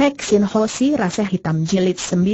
Heksin Hoshi Rasa Hitam Jilid 9.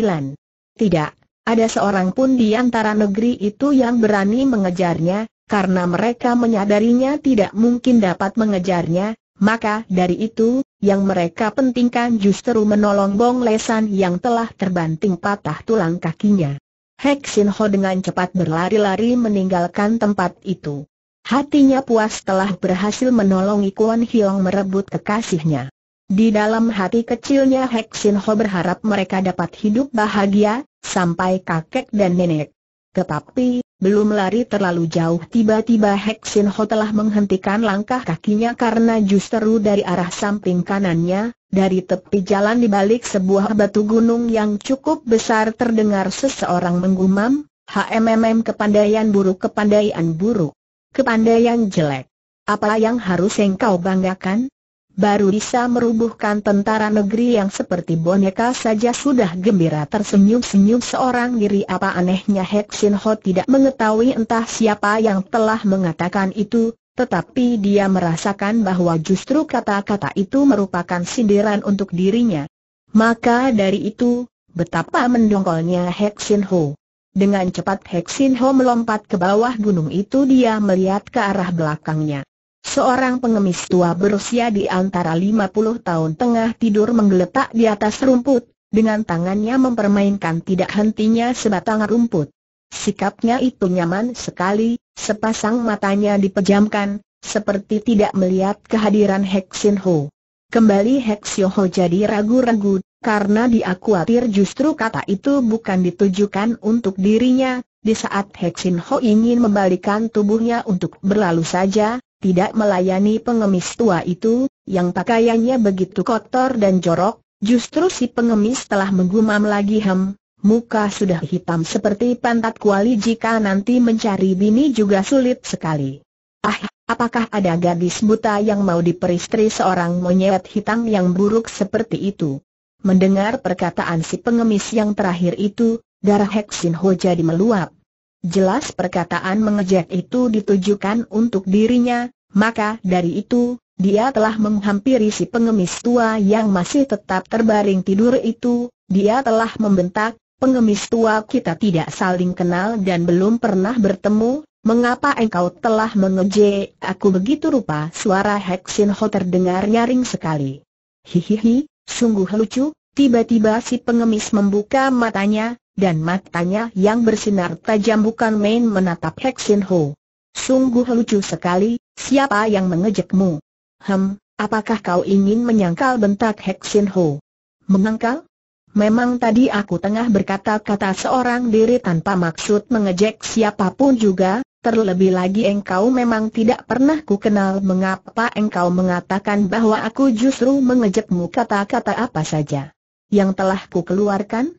Tidak, ada seorang pun di antara negeri itu yang berani mengejarnya, karena mereka menyadarinya tidak mungkin dapat mengejarnya, maka dari itu, yang mereka pentingkan justru menolong Bong Lesan yang telah terbanting patah tulang kakinya. Heksin Ho dengan cepat berlari-lari meninggalkan tempat itu. Hatinya puas telah berhasil menolong Ikuan Hiong merebut kekasihnya. Di dalam hati kecilnya Hek Sin Ho berharap mereka dapat hidup bahagia, sampai kakek dan nenek. Tetapi, belum lari terlalu jauh tiba-tiba Hek Sin Ho telah menghentikan langkah kakinya karena justru dari arah samping kanannya, dari tepi jalan di balik sebuah batu gunung yang cukup besar terdengar seseorang menggumam, HMMM kepandaian buruk kepandaian buruk. Kepandaian jelek. Apa yang harus engkau banggakan? baru bisa merubuhkan tentara negeri yang seperti boneka saja sudah gembira tersenyum-senyum seorang diri apa anehnya Hek Sin Ho tidak mengetahui entah siapa yang telah mengatakan itu, tetapi dia merasakan bahwa justru kata-kata itu merupakan sindiran untuk dirinya. Maka dari itu, betapa mendongkolnya Hek Sin Ho. Dengan cepat Hek Sin Ho melompat ke bawah gunung itu dia melihat ke arah belakangnya. Seorang pengemis tua berusia di antara 50 tahun tengah tidur menggeletak di atas rumput, dengan tangannya mempermainkan tidak hentinya sebatang rumput. Sikapnya itu nyaman sekali, sepasang matanya dipejamkan, seperti tidak melihat kehadiran Heksin Ho. Kembali Heksin Ho jadi ragu-ragu, karena dia khawatir justru kata itu bukan ditujukan untuk dirinya, di saat Heksin Ho ingin membalikan tubuhnya untuk berlalu saja, tidak melayani pengemis tua itu, yang pakaiannya begitu kotor dan jorok, justru si pengemis telah menggumam lagi hem, muka sudah hitam seperti pantat kuali jika nanti mencari bini juga sulit sekali. Ah, apakah ada gadis buta yang mau diperistri seorang monyet hitam yang buruk seperti itu? Mendengar perkataan si pengemis yang terakhir itu, darah Heksin Ho jadi meluap. Jelas perkataan mengejek itu ditujukan untuk dirinya, maka dari itu, dia telah menghampiri si pengemis tua yang masih tetap terbaring tidur itu, dia telah membentak, pengemis tua kita tidak saling kenal dan belum pernah bertemu, mengapa engkau telah mengejek aku begitu rupa suara Heksin Ho terdengar nyaring sekali. Hihihi, sungguh lucu, tiba-tiba si pengemis membuka matanya, dan matanya yang bersinar tajam bukan main menatap Heksin Ho. Sungguh lucu sekali, siapa yang mengejekmu? Hem, apakah kau ingin menyangkal bentak Hek Ho? Mengangkal? Memang tadi aku tengah berkata-kata seorang diri tanpa maksud mengejek siapapun juga, terlebih lagi engkau memang tidak pernah ku kenal mengapa engkau mengatakan bahwa aku justru mengejekmu kata-kata apa saja yang telah ku keluarkan?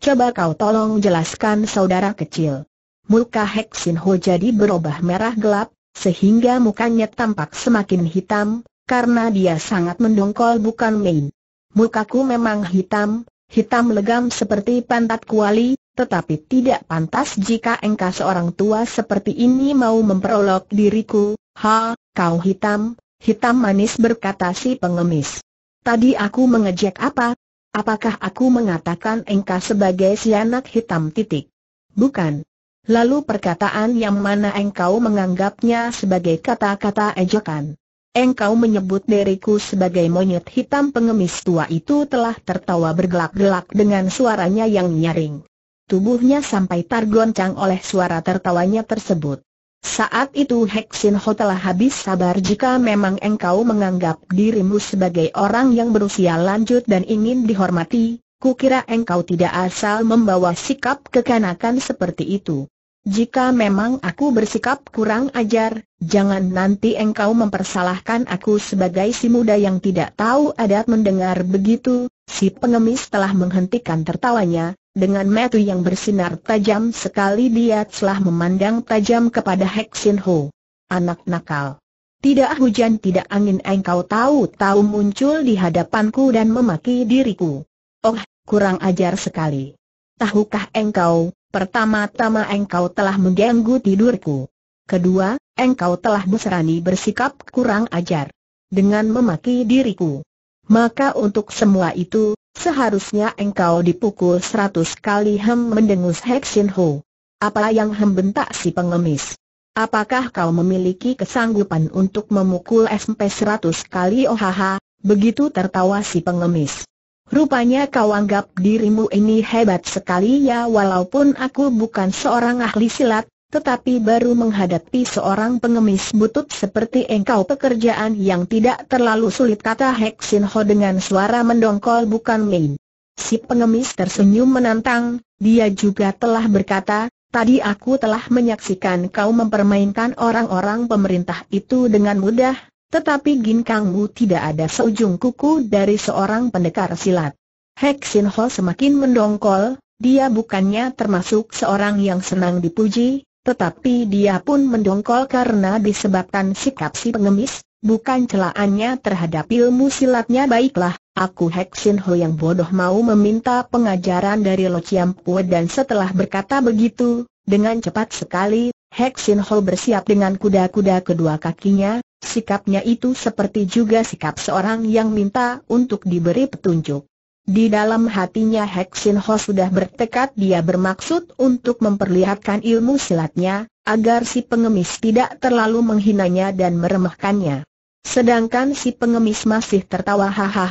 Coba kau tolong jelaskan saudara kecil muka Sin Ho jadi berubah merah gelap, sehingga mukanya tampak semakin hitam, karena dia sangat mendongkol bukan main. Mukaku memang hitam, hitam legam seperti pantat kuali, tetapi tidak pantas jika engkau seorang tua seperti ini mau memperolok diriku, ha, kau hitam, hitam manis berkata si pengemis. Tadi aku mengejek apa? Apakah aku mengatakan engkau sebagai si anak hitam titik? Bukan. Lalu perkataan yang mana engkau menganggapnya sebagai kata-kata ejekan. Engkau menyebut diriku sebagai monyet hitam pengemis tua itu telah tertawa bergelak-gelak dengan suaranya yang nyaring. Tubuhnya sampai tergoncang oleh suara tertawanya tersebut. Saat itu Sin Ho telah habis sabar jika memang engkau menganggap dirimu sebagai orang yang berusia lanjut dan ingin dihormati, kukira engkau tidak asal membawa sikap kekanakan seperti itu. Jika memang aku bersikap kurang ajar, jangan nanti engkau mempersalahkan aku sebagai si muda yang tidak tahu adat mendengar begitu, si pengemis telah menghentikan tertawanya, dengan metu yang bersinar tajam sekali dia telah memandang tajam kepada Hek Ho. Anak nakal. Tidak hujan tidak angin engkau tahu-tahu muncul di hadapanku dan memaki diriku. Oh, kurang ajar sekali. Tahukah engkau, Pertama-tama engkau telah mengganggu tidurku. Kedua, engkau telah berserani bersikap kurang ajar. Dengan memaki diriku. Maka untuk semua itu, seharusnya engkau dipukul seratus kali hem mendengus Heksin Ho. Apa yang hem bentak si pengemis? Apakah kau memiliki kesanggupan untuk memukul SMP seratus kali ohaha? Begitu tertawa si pengemis. Rupanya kau anggap dirimu ini hebat sekali ya walaupun aku bukan seorang ahli silat, tetapi baru menghadapi seorang pengemis butut seperti engkau pekerjaan yang tidak terlalu sulit kata Hek Ho dengan suara mendongkol bukan main. Si pengemis tersenyum menantang, dia juga telah berkata, tadi aku telah menyaksikan kau mempermainkan orang-orang pemerintah itu dengan mudah, tetapi Kang tidak ada seujung kuku dari seorang pendekar silat. Hek Sin Ho semakin mendongkol, dia bukannya termasuk seorang yang senang dipuji, tetapi dia pun mendongkol karena disebabkan sikap si pengemis, bukan celaannya terhadap ilmu silatnya baiklah. Aku Hek Sin Ho yang bodoh mau meminta pengajaran dari Lo Chiam Pue dan setelah berkata begitu, dengan cepat sekali, Hek Sin Ho bersiap dengan kuda-kuda kedua kakinya, Sikapnya itu seperti juga sikap seorang yang minta untuk diberi petunjuk. Di dalam hatinya Hek Ho sudah bertekad dia bermaksud untuk memperlihatkan ilmu silatnya, agar si pengemis tidak terlalu menghinanya dan meremehkannya. Sedangkan si pengemis masih tertawa hahaha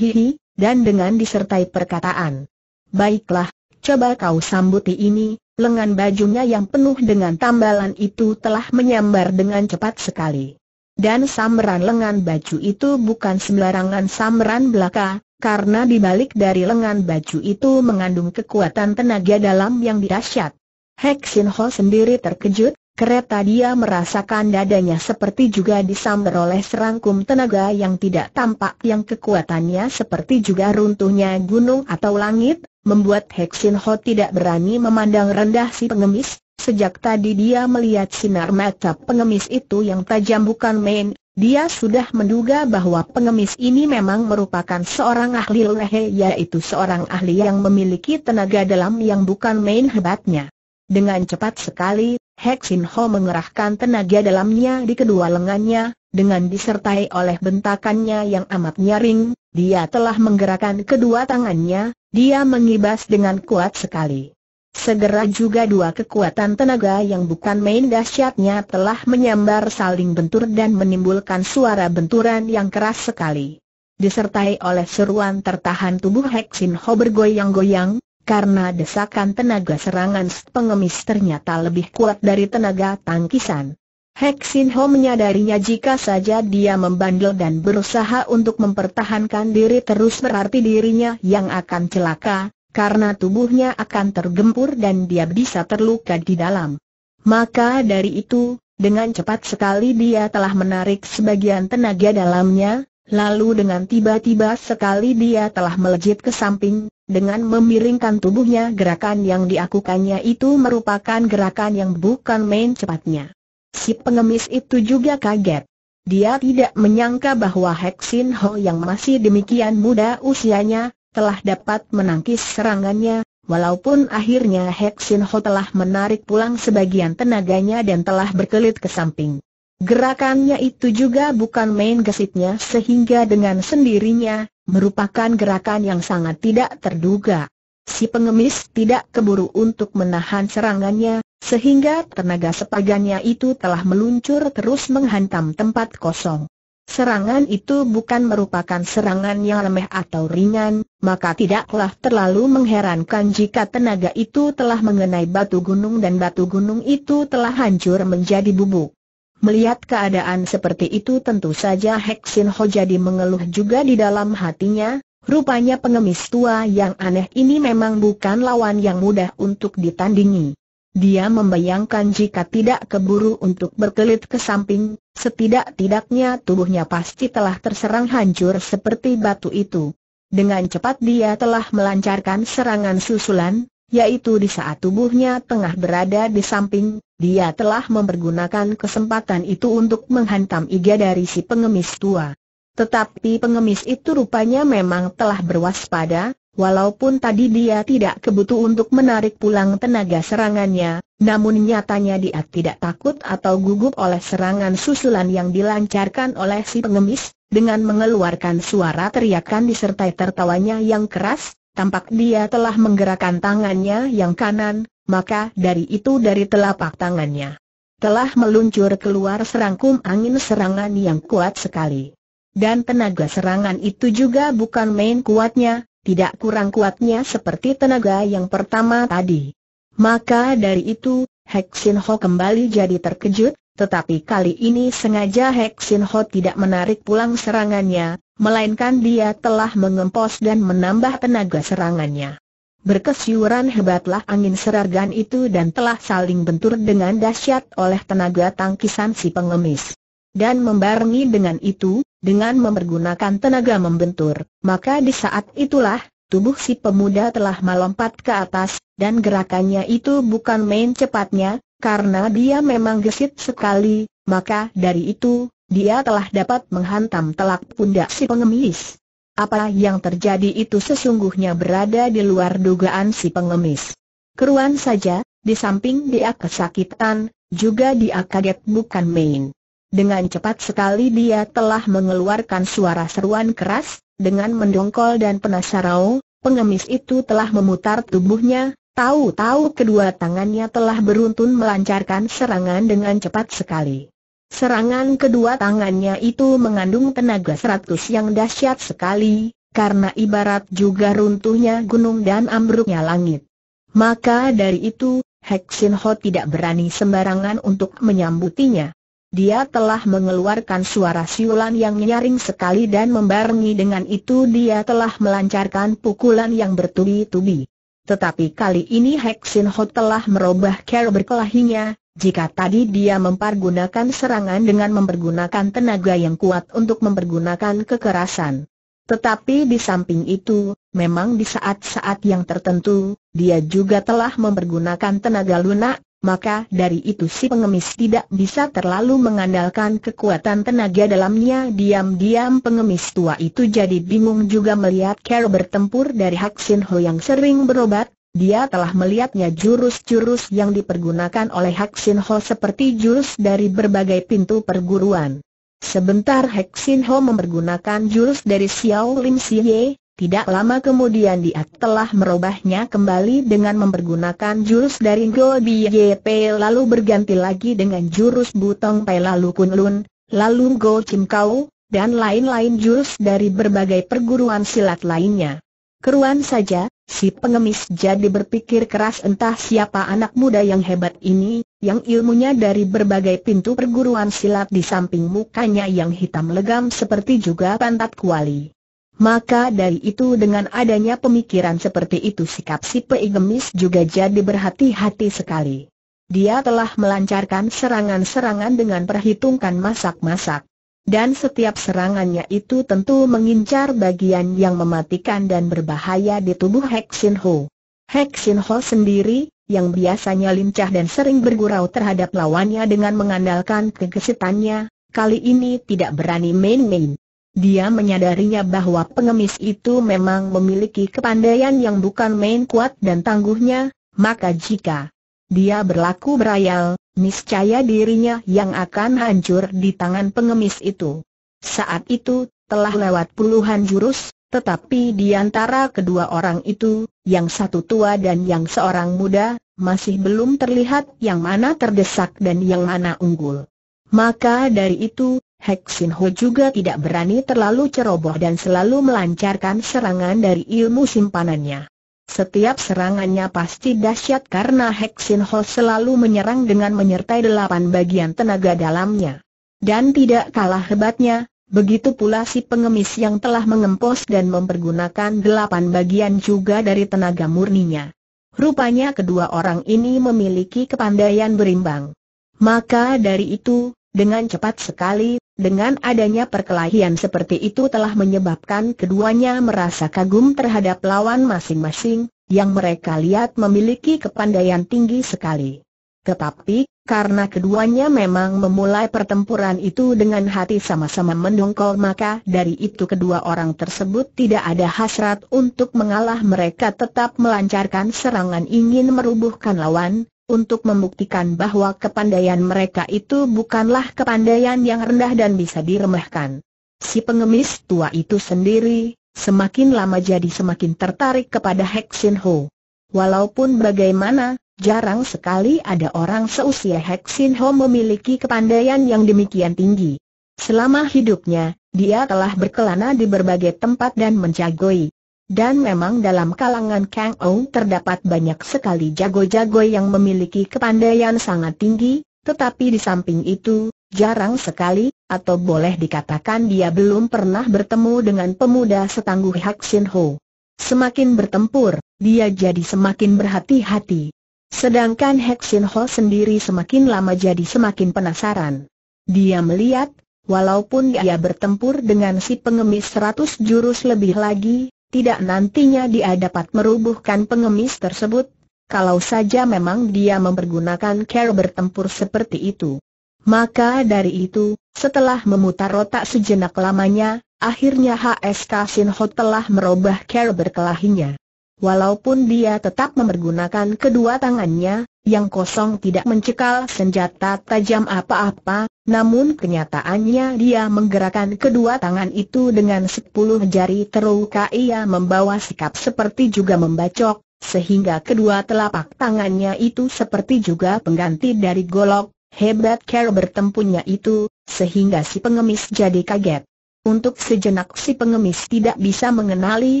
dan dengan disertai perkataan. Baiklah, coba kau sambuti ini, lengan bajunya yang penuh dengan tambalan itu telah menyambar dengan cepat sekali. Dan samran lengan baju itu bukan sembarangan samran belaka, karena dibalik dari lengan baju itu mengandung kekuatan tenaga dalam yang dirasyat. Hexin Ho sendiri terkejut, kereta dia merasakan dadanya seperti juga disambar oleh serangkum tenaga yang tidak tampak yang kekuatannya seperti juga runtuhnya gunung atau langit, membuat Hexin Ho tidak berani memandang rendah si pengemis, Sejak tadi dia melihat sinar mata pengemis itu yang tajam bukan main, dia sudah menduga bahwa pengemis ini memang merupakan seorang ahli lehe yaitu seorang ahli yang memiliki tenaga dalam yang bukan main hebatnya. Dengan cepat sekali, Hexin Ho mengerahkan tenaga dalamnya di kedua lengannya, dengan disertai oleh bentakannya yang amat nyaring, dia telah menggerakkan kedua tangannya, dia mengibas dengan kuat sekali. Segera juga dua kekuatan tenaga yang bukan main dahsyatnya telah menyambar saling bentur dan menimbulkan suara benturan yang keras sekali. Disertai oleh seruan tertahan tubuh Heksin Ho bergoyang-goyang, karena desakan tenaga serangan pengemis ternyata lebih kuat dari tenaga tangkisan. Heksin Ho menyadarinya jika saja dia membandel dan berusaha untuk mempertahankan diri terus berarti dirinya yang akan celaka, karena tubuhnya akan tergempur dan dia bisa terluka di dalam. Maka dari itu, dengan cepat sekali dia telah menarik sebagian tenaga dalamnya, lalu dengan tiba-tiba sekali dia telah melejit ke samping, dengan memiringkan tubuhnya gerakan yang diakukannya itu merupakan gerakan yang bukan main cepatnya. Si pengemis itu juga kaget. Dia tidak menyangka bahwa Hexin Ho yang masih demikian muda usianya, telah dapat menangkis serangannya, walaupun akhirnya Sin Ho telah menarik pulang sebagian tenaganya dan telah berkelit ke samping. Gerakannya itu juga bukan main gesitnya sehingga dengan sendirinya, merupakan gerakan yang sangat tidak terduga. Si pengemis tidak keburu untuk menahan serangannya, sehingga tenaga sepagannya itu telah meluncur terus menghantam tempat kosong. Serangan itu bukan merupakan serangan yang lemah atau ringan, maka tidaklah terlalu mengherankan jika tenaga itu telah mengenai batu gunung dan batu gunung itu telah hancur menjadi bubuk. Melihat keadaan seperti itu tentu saja Heksin Ho jadi mengeluh juga di dalam hatinya, rupanya pengemis tua yang aneh ini memang bukan lawan yang mudah untuk ditandingi. Dia membayangkan jika tidak keburu untuk berkelit ke samping, setidak-tidaknya tubuhnya pasti telah terserang hancur seperti batu itu. Dengan cepat dia telah melancarkan serangan susulan, yaitu di saat tubuhnya tengah berada di samping, dia telah mempergunakan kesempatan itu untuk menghantam iga dari si pengemis tua. Tetapi pengemis itu rupanya memang telah berwaspada, Walaupun tadi dia tidak kebutuh untuk menarik pulang tenaga serangannya, namun nyatanya dia tidak takut atau gugup oleh serangan susulan yang dilancarkan oleh si pengemis, dengan mengeluarkan suara teriakan disertai tertawanya yang keras, tampak dia telah menggerakkan tangannya yang kanan, maka dari itu dari telapak tangannya telah meluncur keluar serangkum angin serangan yang kuat sekali. Dan tenaga serangan itu juga bukan main kuatnya, tidak kurang kuatnya seperti tenaga yang pertama tadi. Maka dari itu, Hexin Ho kembali jadi terkejut, tetapi kali ini sengaja Hexin Ho tidak menarik pulang serangannya, melainkan dia telah mengempos dan menambah tenaga serangannya. Berkesiuran hebatlah angin serangan itu dan telah saling bentur dengan dahsyat oleh tenaga tangkisan si pengemis. Dan membarengi dengan itu, dengan memergunakan tenaga membentur, maka di saat itulah, tubuh si pemuda telah melompat ke atas, dan gerakannya itu bukan main cepatnya, karena dia memang gesit sekali, maka dari itu, dia telah dapat menghantam telak pundak si pengemis. Apa yang terjadi itu sesungguhnya berada di luar dugaan si pengemis. Keruan saja, di samping dia kesakitan, juga dia kaget bukan main. Dengan cepat sekali dia telah mengeluarkan suara seruan keras, dengan mendongkol dan penasarau, pengemis itu telah memutar tubuhnya, tahu-tahu kedua tangannya telah beruntun melancarkan serangan dengan cepat sekali. Serangan kedua tangannya itu mengandung tenaga seratus yang dahsyat sekali, karena ibarat juga runtuhnya gunung dan ambruknya langit. Maka dari itu, Hexin Ho tidak berani sembarangan untuk menyambutinya. Dia telah mengeluarkan suara siulan yang nyaring sekali dan membarengi dengan itu dia telah melancarkan pukulan yang bertubi-tubi. Tetapi kali ini Hexin Ho telah merubah cara berkelahinya, jika tadi dia mempergunakan serangan dengan mempergunakan tenaga yang kuat untuk mempergunakan kekerasan. Tetapi di samping itu, memang di saat-saat yang tertentu, dia juga telah mempergunakan tenaga lunak, maka dari itu si pengemis tidak bisa terlalu mengandalkan kekuatan tenaga dalamnya. Diam-diam pengemis tua itu jadi bingung juga melihat Carol bertempur dari Hak Sin Ho yang sering berobat, dia telah melihatnya jurus-jurus yang dipergunakan oleh Hak Sin Ho seperti jurus dari berbagai pintu perguruan. Sebentar Hak Sin Ho mempergunakan jurus dari Xiao Lim Si Ye. Tidak lama kemudian dia telah merubahnya kembali dengan mempergunakan jurus dari Go Biepe lalu berganti lagi dengan jurus Butong Pai lalu Kunlun, lalu Go Chim Kau, dan lain-lain jurus dari berbagai perguruan silat lainnya. Keruan saja, si pengemis jadi berpikir keras entah siapa anak muda yang hebat ini, yang ilmunya dari berbagai pintu perguruan silat di samping mukanya yang hitam legam seperti juga pantat kuali. Maka dari itu dengan adanya pemikiran seperti itu sikap si Pei juga jadi berhati-hati sekali. Dia telah melancarkan serangan-serangan dengan perhitungkan masak-masak. Dan setiap serangannya itu tentu mengincar bagian yang mematikan dan berbahaya di tubuh Hexin Ho. Hexin Ho sendiri, yang biasanya lincah dan sering bergurau terhadap lawannya dengan mengandalkan kegesitannya, kali ini tidak berani main-main. Dia menyadarinya bahwa pengemis itu memang memiliki kepandaian yang bukan main kuat dan tangguhnya, maka jika dia berlaku berayal, niscaya dirinya yang akan hancur di tangan pengemis itu. Saat itu, telah lewat puluhan jurus, tetapi di antara kedua orang itu, yang satu tua dan yang seorang muda, masih belum terlihat yang mana terdesak dan yang mana unggul. Maka dari itu, Hek Sin Ho juga tidak berani terlalu ceroboh dan selalu melancarkan serangan dari ilmu simpanannya. Setiap serangannya pasti dahsyat karena Hek Sin Ho selalu menyerang dengan menyertai delapan bagian tenaga dalamnya. Dan tidak kalah hebatnya, begitu pula si pengemis yang telah mengempos dan mempergunakan delapan bagian juga dari tenaga murninya. Rupanya kedua orang ini memiliki kepandaian berimbang. Maka dari itu, dengan cepat sekali, dengan adanya perkelahian seperti itu telah menyebabkan keduanya merasa kagum terhadap lawan masing-masing, yang mereka lihat memiliki kepandaian tinggi sekali. Tetapi, karena keduanya memang memulai pertempuran itu dengan hati sama-sama mendongkol maka dari itu kedua orang tersebut tidak ada hasrat untuk mengalah mereka tetap melancarkan serangan ingin merubuhkan lawan, untuk membuktikan bahwa kepandaian mereka itu bukanlah kepandaian yang rendah dan bisa diremehkan. Si pengemis tua itu sendiri, semakin lama jadi semakin tertarik kepada Sin Ho. Walaupun bagaimana, jarang sekali ada orang seusia Sin Ho memiliki kepandaian yang demikian tinggi. Selama hidupnya, dia telah berkelana di berbagai tempat dan menjagoi. Dan memang dalam kalangan Kang Ou terdapat banyak sekali jago-jago yang memiliki kepandaian sangat tinggi, tetapi di samping itu, jarang sekali, atau boleh dikatakan dia belum pernah bertemu dengan pemuda setangguh Hak Sin Ho. Semakin bertempur, dia jadi semakin berhati-hati. Sedangkan Hak Sin Ho sendiri semakin lama jadi semakin penasaran. Dia melihat Walaupun dia bertempur dengan si pengemis seratus jurus lebih lagi, tidak nantinya dia dapat merubuhkan pengemis tersebut, kalau saja memang dia mempergunakan cara bertempur seperti itu. Maka dari itu, setelah memutar otak sejenak lamanya, akhirnya HSK Sinho telah merubah cara berkelahinya. Walaupun dia tetap mempergunakan kedua tangannya, yang kosong tidak mencekal senjata tajam apa-apa, namun kenyataannya dia menggerakkan kedua tangan itu dengan sepuluh jari teruka ia membawa sikap seperti juga membacok, sehingga kedua telapak tangannya itu seperti juga pengganti dari golok, hebat care bertempunya itu, sehingga si pengemis jadi kaget. Untuk sejenak si pengemis tidak bisa mengenali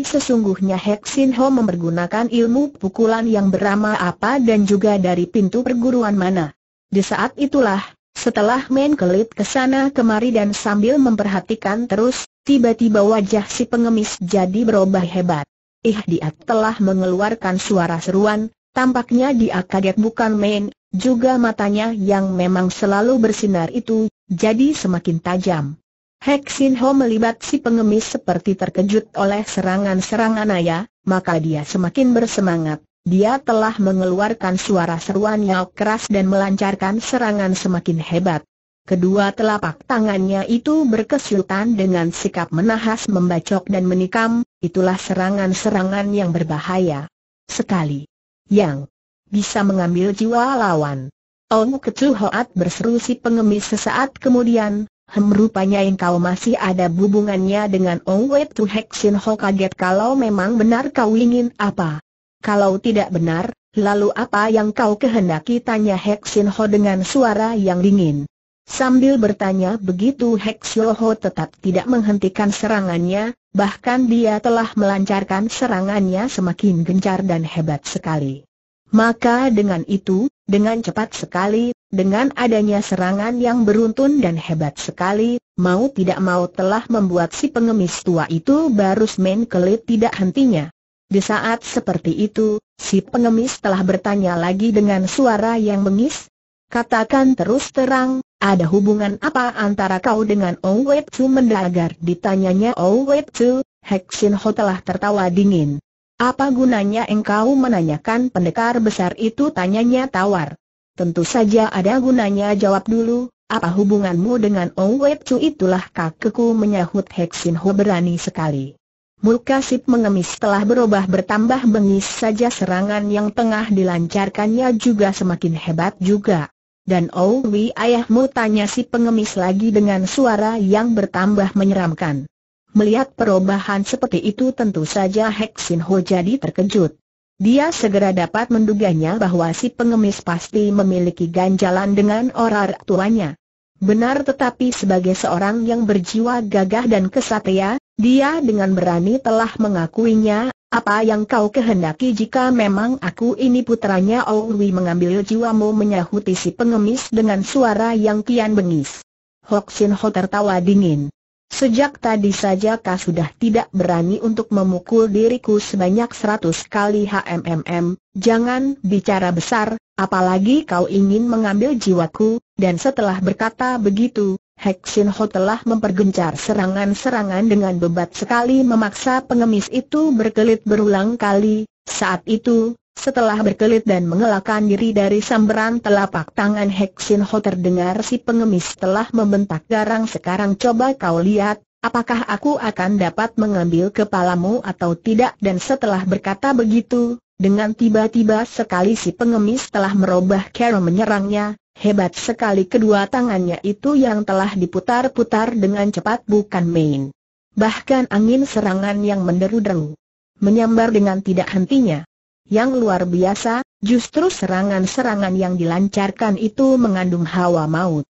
sesungguhnya hexin Ho mempergunakan ilmu pukulan yang berama apa dan juga dari pintu perguruan mana. Di saat itulah, setelah main ke sana kemari dan sambil memperhatikan terus, tiba-tiba wajah si pengemis jadi berubah hebat. Ih dia telah mengeluarkan suara seruan, tampaknya dia kaget bukan main, juga matanya yang memang selalu bersinar itu, jadi semakin tajam. Hek Sin Ho melibat si pengemis seperti terkejut oleh serangan-serangan ayah, maka dia semakin bersemangat. Dia telah mengeluarkan suara seruan yang keras dan melancarkan serangan semakin hebat. Kedua telapak tangannya itu berkesultan dengan sikap menahas membacok dan menikam, itulah serangan-serangan yang berbahaya. Sekali. Yang bisa mengambil jiwa lawan. Ong Kecu Hoat berseru si pengemis sesaat kemudian, hem rupanya engkau masih ada hubungannya dengan Ong Wei Tu Ho kaget kalau memang benar kau ingin apa. Kalau tidak benar, lalu apa yang kau kehendaki? Tanya Hek Sin Ho dengan suara yang dingin. Sambil bertanya begitu Hek Sin Ho tetap tidak menghentikan serangannya, bahkan dia telah melancarkan serangannya semakin gencar dan hebat sekali. Maka dengan itu, dengan cepat sekali, dengan adanya serangan yang beruntun dan hebat sekali, mau tidak mau telah membuat si pengemis tua itu barus main kelit tidak hentinya. Di saat seperti itu, si pengemis telah bertanya lagi dengan suara yang bengis. Katakan terus terang, ada hubungan apa antara kau dengan Wei Chu mendagar ditanyanya Wei Chu, Hexin Ho telah tertawa dingin. Apa gunanya engkau menanyakan pendekar besar itu tanyanya tawar. Tentu saja ada gunanya jawab dulu, apa hubunganmu dengan Wei Chu itulah kakeku menyahut Hexin Ho berani sekali. Sip mengemis telah berubah bertambah bengis saja serangan yang tengah dilancarkannya juga semakin hebat juga. Dan Owi oh ayahmu tanya si pengemis lagi dengan suara yang bertambah menyeramkan. Melihat perubahan seperti itu tentu saja Heksin Ho jadi terkejut. Dia segera dapat menduganya bahwa si pengemis pasti memiliki ganjalan dengan orang tuanya. Benar tetapi sebagai seorang yang berjiwa gagah dan kesatria, dia dengan berani telah mengakuinya, apa yang kau kehendaki jika memang aku ini putranya Owi oh, mengambil jiwamu menyahuti si pengemis dengan suara yang kian bengis. Sin Ho tertawa dingin. Sejak tadi saja kau sudah tidak berani untuk memukul diriku sebanyak seratus kali HMMM, jangan bicara besar, apalagi kau ingin mengambil jiwaku, dan setelah berkata begitu, Hek Sin Ho telah mempergencar serangan-serangan dengan bebat sekali memaksa pengemis itu berkelit berulang kali. Saat itu, setelah berkelit dan mengelakkan diri dari samberan telapak tangan Hek Sin Ho terdengar si pengemis telah membentak garang sekarang coba kau lihat, apakah aku akan dapat mengambil kepalamu atau tidak dan setelah berkata begitu, dengan tiba-tiba sekali si pengemis telah merubah cara menyerangnya, Hebat sekali kedua tangannya itu yang telah diputar-putar dengan cepat bukan main. Bahkan angin serangan yang menderu-deru menyambar dengan tidak hentinya. Yang luar biasa, justru serangan-serangan yang dilancarkan itu mengandung hawa maut.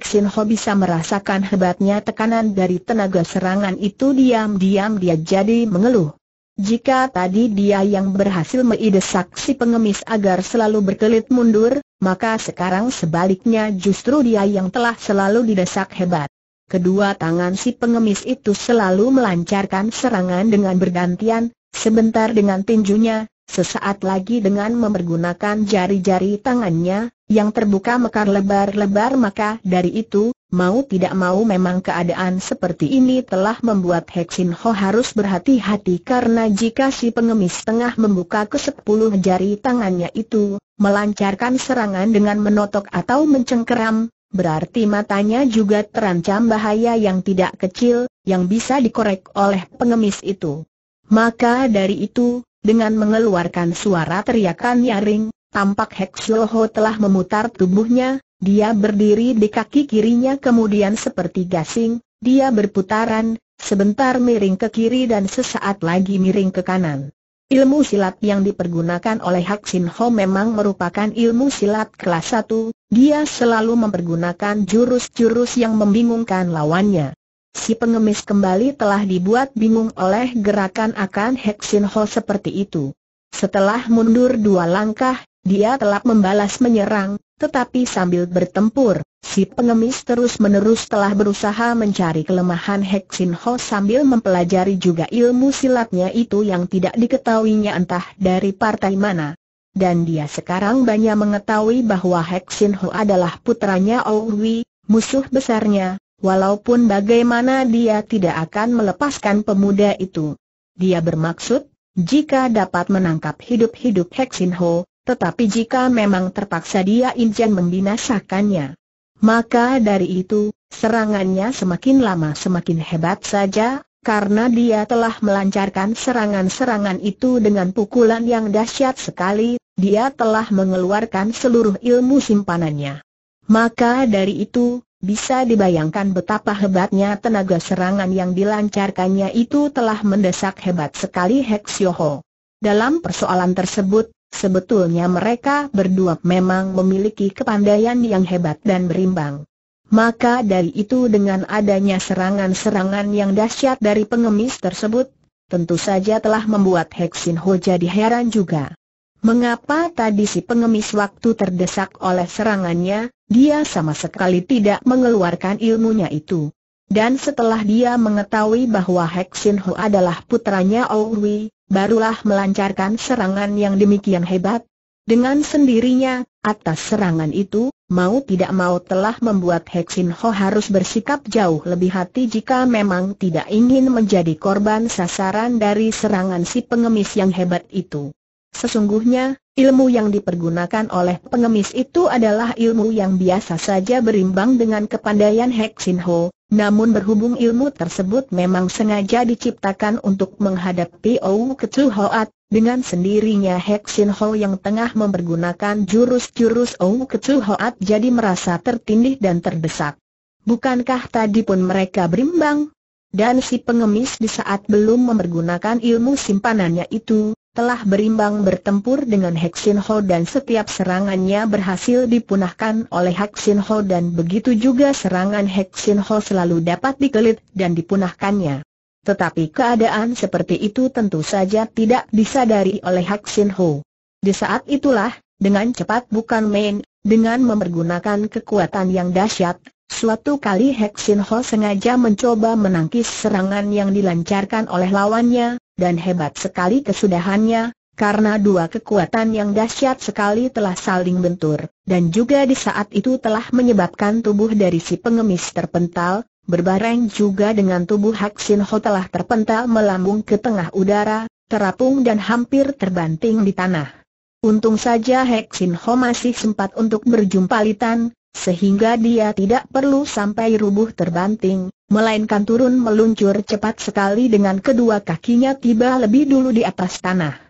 Sin Ho bisa merasakan hebatnya tekanan dari tenaga serangan itu diam-diam dia jadi mengeluh. Jika tadi dia yang berhasil meidesak si pengemis agar selalu berkelit mundur, maka sekarang sebaliknya justru dia yang telah selalu didesak hebat. Kedua tangan si pengemis itu selalu melancarkan serangan dengan bergantian, sebentar dengan tinjunya, sesaat lagi dengan memergunakan jari-jari tangannya, yang terbuka mekar lebar-lebar maka dari itu, mau tidak mau memang keadaan seperti ini telah membuat Hexin Ho harus berhati-hati karena jika si pengemis tengah membuka ke sepuluh jari tangannya itu, melancarkan serangan dengan menotok atau mencengkeram, berarti matanya juga terancam bahaya yang tidak kecil, yang bisa dikorek oleh pengemis itu. Maka dari itu, dengan mengeluarkan suara teriakan nyaring, tampak Hexin Ho telah memutar tubuhnya, dia berdiri di kaki kirinya kemudian seperti gasing, dia berputaran, sebentar miring ke kiri dan sesaat lagi miring ke kanan. Ilmu silat yang dipergunakan oleh Hak Sin Ho memang merupakan ilmu silat kelas 1, dia selalu mempergunakan jurus-jurus yang membingungkan lawannya. Si pengemis kembali telah dibuat bingung oleh gerakan akan Sin Ho seperti itu. Setelah mundur dua langkah, dia telah membalas menyerang, tetapi sambil bertempur, si pengemis terus-menerus telah berusaha mencari kelemahan Hek Ho sambil mempelajari juga ilmu silatnya itu yang tidak diketahuinya entah dari partai mana. Dan dia sekarang banyak mengetahui bahwa Hek Ho adalah putranya Owi, musuh besarnya, walaupun bagaimana dia tidak akan melepaskan pemuda itu. Dia bermaksud, jika dapat menangkap hidup-hidup Hek Ho, tetapi jika memang terpaksa dia ingin membinasakannya, maka dari itu, serangannya semakin lama semakin hebat saja, karena dia telah melancarkan serangan-serangan itu dengan pukulan yang dahsyat sekali, dia telah mengeluarkan seluruh ilmu simpanannya. Maka dari itu, bisa dibayangkan betapa hebatnya tenaga serangan yang dilancarkannya itu telah mendesak hebat sekali Hexioho. Dalam persoalan tersebut, Sebetulnya mereka berdua memang memiliki kepandaian yang hebat dan berimbang. Maka dari itu dengan adanya serangan-serangan yang dahsyat dari pengemis tersebut, tentu saja telah membuat Heksin Ho jadi heran juga. Mengapa tadi si pengemis waktu terdesak oleh serangannya, dia sama sekali tidak mengeluarkan ilmunya itu. Dan setelah dia mengetahui bahwa Heksin Ho adalah putranya Owi, barulah melancarkan serangan yang demikian hebat. Dengan sendirinya, atas serangan itu, mau tidak mau telah membuat Hexin Ho harus bersikap jauh lebih hati jika memang tidak ingin menjadi korban sasaran dari serangan si pengemis yang hebat itu. Sesungguhnya, ilmu yang dipergunakan oleh pengemis itu adalah ilmu yang biasa saja berimbang dengan kepandaian Hek Ho, namun berhubung ilmu tersebut memang sengaja diciptakan untuk menghadapi Ou Ketu Hoat, dengan sendirinya Hek Ho yang tengah mempergunakan jurus-jurus Ou Ketu Hoat jadi merasa tertindih dan terdesak. Bukankah tadi pun mereka berimbang? Dan si pengemis di saat belum mempergunakan ilmu simpanannya itu, telah berimbang bertempur dengan Hexin Ho dan setiap serangannya berhasil dipunahkan oleh Hexin Ho dan begitu juga serangan Hexin Ho selalu dapat dikelit dan dipunahkannya. Tetapi keadaan seperti itu tentu saja tidak disadari oleh Hexin Ho. Di saat itulah, dengan cepat bukan main, dengan mempergunakan kekuatan yang dahsyat, Suatu kali Hexin Ho sengaja mencoba menangkis serangan yang dilancarkan oleh lawannya, dan hebat sekali kesudahannya, karena dua kekuatan yang dahsyat sekali telah saling bentur, dan juga di saat itu telah menyebabkan tubuh dari si pengemis terpental, berbareng juga dengan tubuh Haksin Ho telah terpental melambung ke tengah udara, terapung dan hampir terbanting di tanah. Untung saja Haksin Ho masih sempat untuk berjumpa Litan, sehingga dia tidak perlu sampai rubuh terbanting, melainkan turun meluncur cepat sekali dengan kedua kakinya tiba lebih dulu di atas tanah.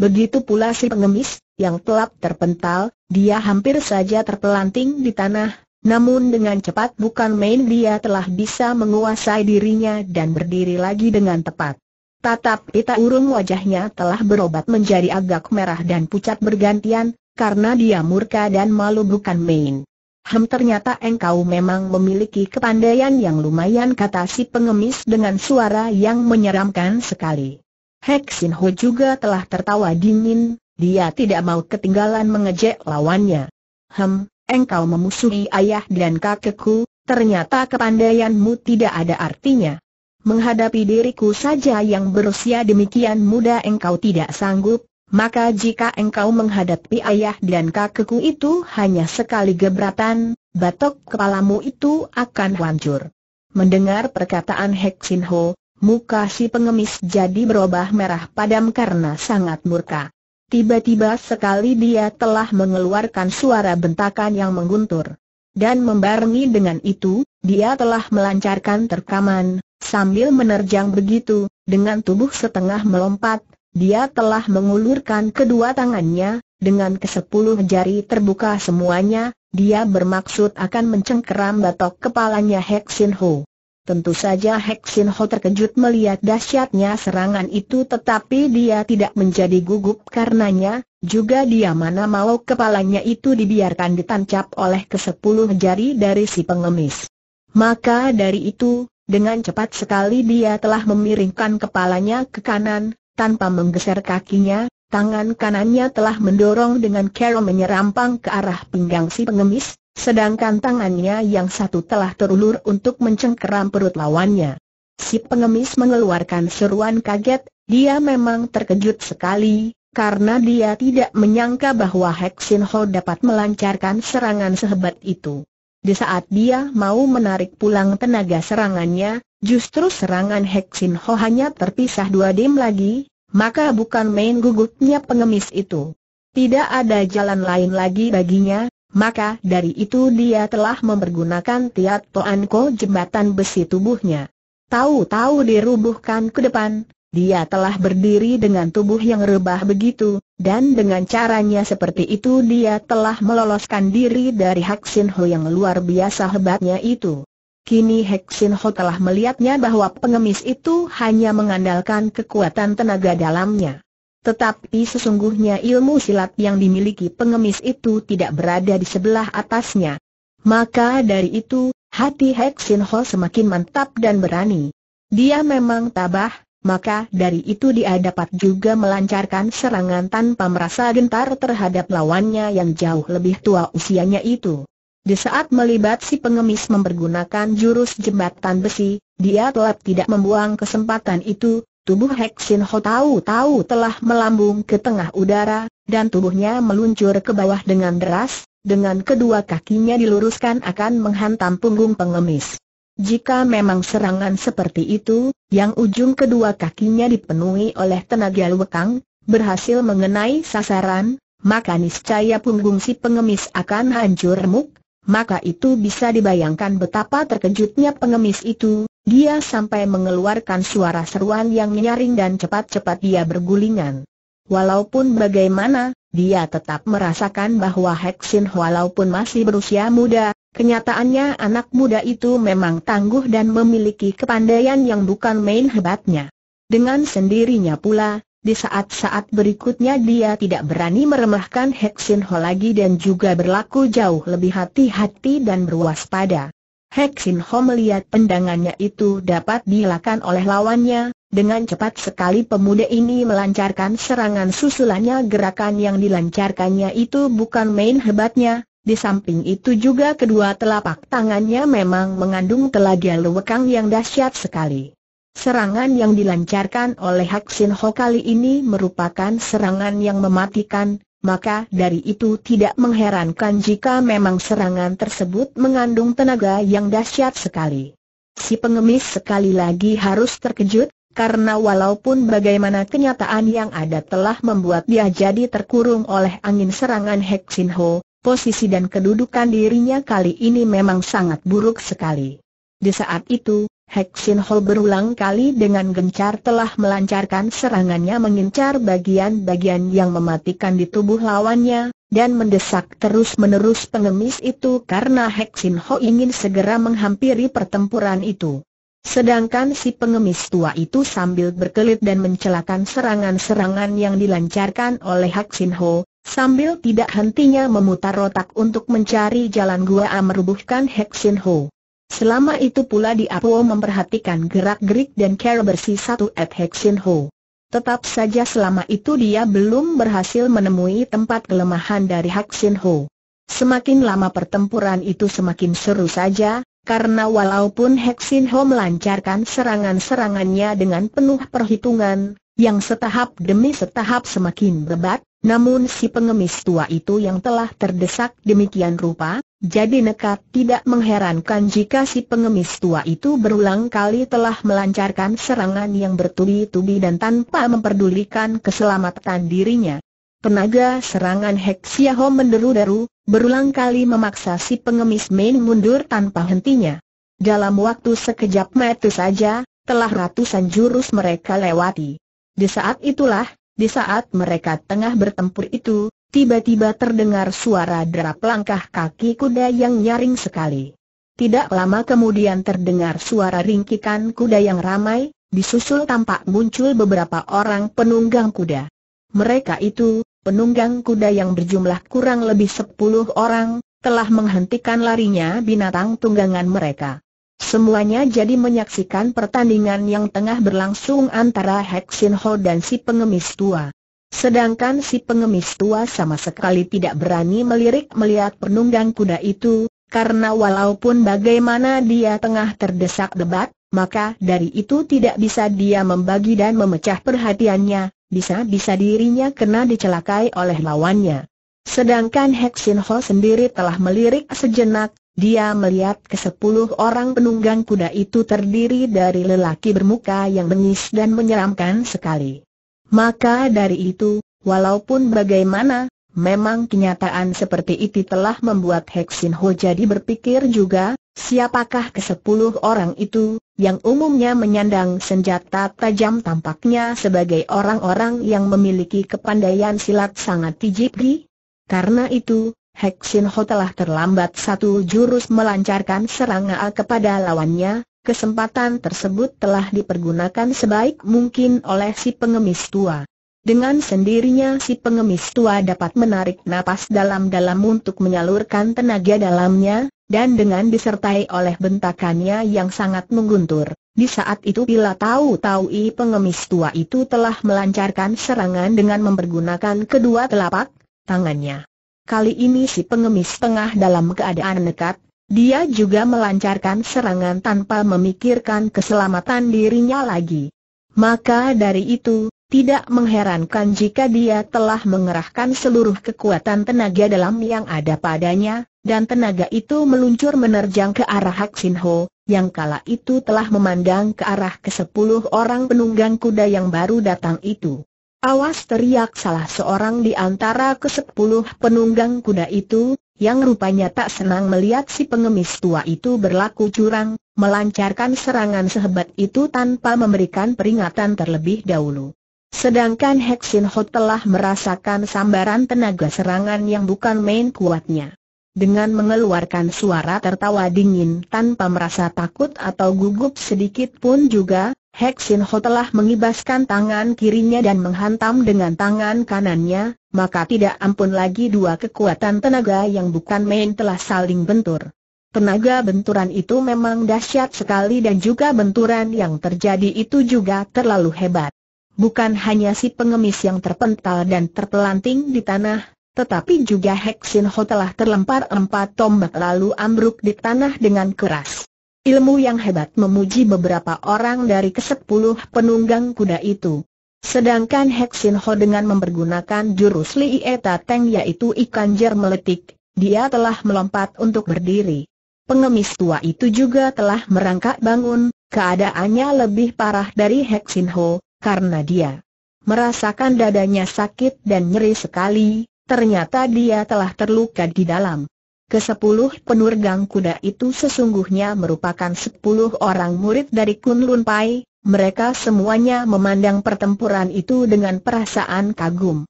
Begitu pula si pengemis, yang telap terpental, dia hampir saja terpelanting di tanah, namun dengan cepat bukan main dia telah bisa menguasai dirinya dan berdiri lagi dengan tepat. Tatap pita urung wajahnya telah berobat menjadi agak merah dan pucat bergantian, karena dia murka dan malu bukan main. Hem ternyata engkau memang memiliki kepandaian yang lumayan kata si pengemis dengan suara yang menyeramkan sekali. Hek Sin Ho juga telah tertawa dingin, dia tidak mau ketinggalan mengejek lawannya. Hem, engkau memusuhi ayah dan kakekku, ternyata kepandaianmu tidak ada artinya. Menghadapi diriku saja yang berusia demikian muda engkau tidak sanggup, maka jika engkau menghadapi ayah dan kakekku itu hanya sekali gebratan, batok kepalamu itu akan hancur. Mendengar perkataan Hek Sin Ho, muka si pengemis jadi berubah merah padam karena sangat murka. Tiba-tiba sekali dia telah mengeluarkan suara bentakan yang mengguntur. Dan membarengi dengan itu, dia telah melancarkan terkaman, sambil menerjang begitu, dengan tubuh setengah melompat, dia telah mengulurkan kedua tangannya, dengan kesepuluh jari terbuka semuanya, dia bermaksud akan mencengkeram batok kepalanya Sin Ho. Tentu saja Sin Ho terkejut melihat dahsyatnya serangan itu tetapi dia tidak menjadi gugup karenanya, juga dia mana mau kepalanya itu dibiarkan ditancap oleh kesepuluh jari dari si pengemis. Maka dari itu, dengan cepat sekali dia telah memiringkan kepalanya ke kanan, tanpa menggeser kakinya, tangan kanannya telah mendorong dengan cara menyerampang ke arah pinggang si pengemis, sedangkan tangannya yang satu telah terulur untuk mencengkeram perut lawannya. Si pengemis mengeluarkan seruan kaget, dia memang terkejut sekali, karena dia tidak menyangka bahwa Heksin Ho dapat melancarkan serangan sehebat itu. Di saat dia mau menarik pulang tenaga serangannya, justru serangan Heksin Ho hanya terpisah dua dim lagi, maka bukan main gugupnya pengemis itu. Tidak ada jalan lain lagi baginya, maka dari itu dia telah mempergunakan tiat Toanko jembatan besi tubuhnya. Tahu-tahu dirubuhkan ke depan, dia telah berdiri dengan tubuh yang rebah begitu, dan dengan caranya seperti itu dia telah meloloskan diri dari Hak Sin Ho yang luar biasa hebatnya itu. Kini Hek Sin Ho telah melihatnya bahwa pengemis itu hanya mengandalkan kekuatan tenaga dalamnya. Tetapi sesungguhnya ilmu silat yang dimiliki pengemis itu tidak berada di sebelah atasnya. Maka dari itu, hati Hek Sin Ho semakin mantap dan berani. Dia memang tabah, maka dari itu dia dapat juga melancarkan serangan tanpa merasa gentar terhadap lawannya yang jauh lebih tua usianya itu. Di saat melibat si pengemis mempergunakan jurus jembatan besi, dia telah tidak membuang kesempatan itu, tubuh Sin Ho tahu-tahu telah melambung ke tengah udara, dan tubuhnya meluncur ke bawah dengan deras, dengan kedua kakinya diluruskan akan menghantam punggung pengemis. Jika memang serangan seperti itu, yang ujung kedua kakinya dipenuhi oleh tenaga lewekang, berhasil mengenai sasaran, maka niscaya punggung si pengemis akan hancur remuk, maka itu bisa dibayangkan betapa terkejutnya pengemis itu, dia sampai mengeluarkan suara seruan yang nyaring dan cepat-cepat dia bergulingan. Walaupun bagaimana, dia tetap merasakan bahwa Hexin walaupun masih berusia muda, kenyataannya anak muda itu memang tangguh dan memiliki kepandaian yang bukan main hebatnya. Dengan sendirinya pula, di saat-saat berikutnya dia tidak berani meremehkan Heksin Ho lagi dan juga berlaku jauh lebih hati-hati dan berwaspada. Heksin Ho melihat pendangannya itu dapat dilakukan oleh lawannya, dengan cepat sekali pemuda ini melancarkan serangan susulannya gerakan yang dilancarkannya itu bukan main hebatnya, di samping itu juga kedua telapak tangannya memang mengandung telaga lewekang yang dahsyat sekali. Serangan yang dilancarkan oleh Hak Sin Ho kali ini merupakan serangan yang mematikan, maka dari itu tidak mengherankan jika memang serangan tersebut mengandung tenaga yang dahsyat sekali. Si pengemis sekali lagi harus terkejut, karena walaupun bagaimana kenyataan yang ada telah membuat dia jadi terkurung oleh angin serangan Hek Sin Ho, posisi dan kedudukan dirinya kali ini memang sangat buruk sekali. Di saat itu, Hexin Hall berulang kali dengan gencar telah melancarkan serangannya mengincar bagian-bagian yang mematikan di tubuh lawannya, dan mendesak terus-menerus pengemis itu karena Hexin Ho ingin segera menghampiri pertempuran itu. Sedangkan si pengemis tua itu sambil berkelit dan mencelakan serangan-serangan yang dilancarkan oleh Hexin Ho, sambil tidak hentinya memutar otak untuk mencari jalan gua merubuhkan Hexin Ho. Selama itu pula di Diapo memperhatikan gerak-gerik dan cara bersih satu at Hexin Ho. Tetap saja selama itu dia belum berhasil menemui tempat kelemahan dari Hexin Ho. Semakin lama pertempuran itu semakin seru saja, karena walaupun Hexin Ho melancarkan serangan-serangannya dengan penuh perhitungan, yang setahap demi setahap semakin berat, namun si pengemis tua itu yang telah terdesak demikian rupa, jadi nekat tidak mengherankan jika si pengemis tua itu berulang kali telah melancarkan serangan yang bertubi-tubi dan tanpa memperdulikan keselamatan dirinya. Tenaga serangan Hek Siaho menderu-deru, berulang kali memaksa si pengemis Main mundur tanpa hentinya. Dalam waktu sekejap mata saja, telah ratusan jurus mereka lewati. Di saat itulah, di saat mereka tengah bertempur itu, tiba-tiba terdengar suara derap langkah kaki kuda yang nyaring sekali. Tidak lama kemudian terdengar suara ringkikan kuda yang ramai, disusul tampak muncul beberapa orang penunggang kuda. Mereka itu, penunggang kuda yang berjumlah kurang lebih sepuluh orang, telah menghentikan larinya binatang tunggangan mereka. Semuanya jadi menyaksikan pertandingan yang tengah berlangsung antara Heksin Ho dan si pengemis tua. Sedangkan si pengemis tua sama sekali tidak berani melirik melihat penunggang kuda itu, karena walaupun bagaimana dia tengah terdesak debat, maka dari itu tidak bisa dia membagi dan memecah perhatiannya, bisa-bisa dirinya kena dicelakai oleh lawannya. Sedangkan Heksin Ho sendiri telah melirik sejenak, dia melihat ke sepuluh orang penunggang kuda itu terdiri dari lelaki bermuka yang bengis dan menyeramkan sekali. Maka dari itu, walaupun bagaimana, memang kenyataan seperti itu telah membuat Heksin Ho jadi berpikir juga, siapakah ke sepuluh orang itu, yang umumnya menyandang senjata tajam tampaknya sebagai orang-orang yang memiliki kepandaian silat sangat tijibri? Karena itu, Hek Sin telah terlambat satu jurus melancarkan serangan kepada lawannya, kesempatan tersebut telah dipergunakan sebaik mungkin oleh si pengemis tua. Dengan sendirinya si pengemis tua dapat menarik napas dalam-dalam untuk menyalurkan tenaga dalamnya, dan dengan disertai oleh bentakannya yang sangat mengguntur. Di saat itu bila tahu-tahu i pengemis tua itu telah melancarkan serangan dengan mempergunakan kedua telapak tangannya. Kali ini si pengemis tengah dalam keadaan nekat, dia juga melancarkan serangan tanpa memikirkan keselamatan dirinya lagi. Maka dari itu, tidak mengherankan jika dia telah mengerahkan seluruh kekuatan tenaga dalam yang ada padanya, dan tenaga itu meluncur menerjang ke arah Hak Sin Ho, yang kala itu telah memandang ke arah ke sepuluh orang penunggang kuda yang baru datang itu. Awas teriak salah seorang di antara kesepuluh penunggang kuda itu, yang rupanya tak senang melihat si pengemis tua itu berlaku curang, melancarkan serangan sehebat itu tanpa memberikan peringatan terlebih dahulu. Sedangkan Hexin Ho telah merasakan sambaran tenaga serangan yang bukan main kuatnya. Dengan mengeluarkan suara tertawa dingin tanpa merasa takut atau gugup sedikit pun juga, Heksin Ho telah mengibaskan tangan kirinya dan menghantam dengan tangan kanannya, maka tidak ampun lagi dua kekuatan tenaga yang bukan main telah saling bentur. Tenaga benturan itu memang dahsyat sekali dan juga benturan yang terjadi itu juga terlalu hebat. Bukan hanya si pengemis yang terpental dan terpelanting di tanah, tetapi juga Heksin Ho telah terlempar empat tombak lalu ambruk di tanah dengan keras. Ilmu yang hebat memuji beberapa orang dari kesepuluh penunggang kuda itu. Sedangkan Hexin Ho dengan mempergunakan jurus Li Eta Teng yaitu ikan jer meletik, dia telah melompat untuk berdiri. Pengemis tua itu juga telah merangkak bangun, keadaannya lebih parah dari Hexin Ho, karena dia merasakan dadanya sakit dan nyeri sekali, ternyata dia telah terluka di dalam. Kesepuluh penurgang kuda itu sesungguhnya merupakan sepuluh orang murid dari Kunlun Pai, mereka semuanya memandang pertempuran itu dengan perasaan kagum.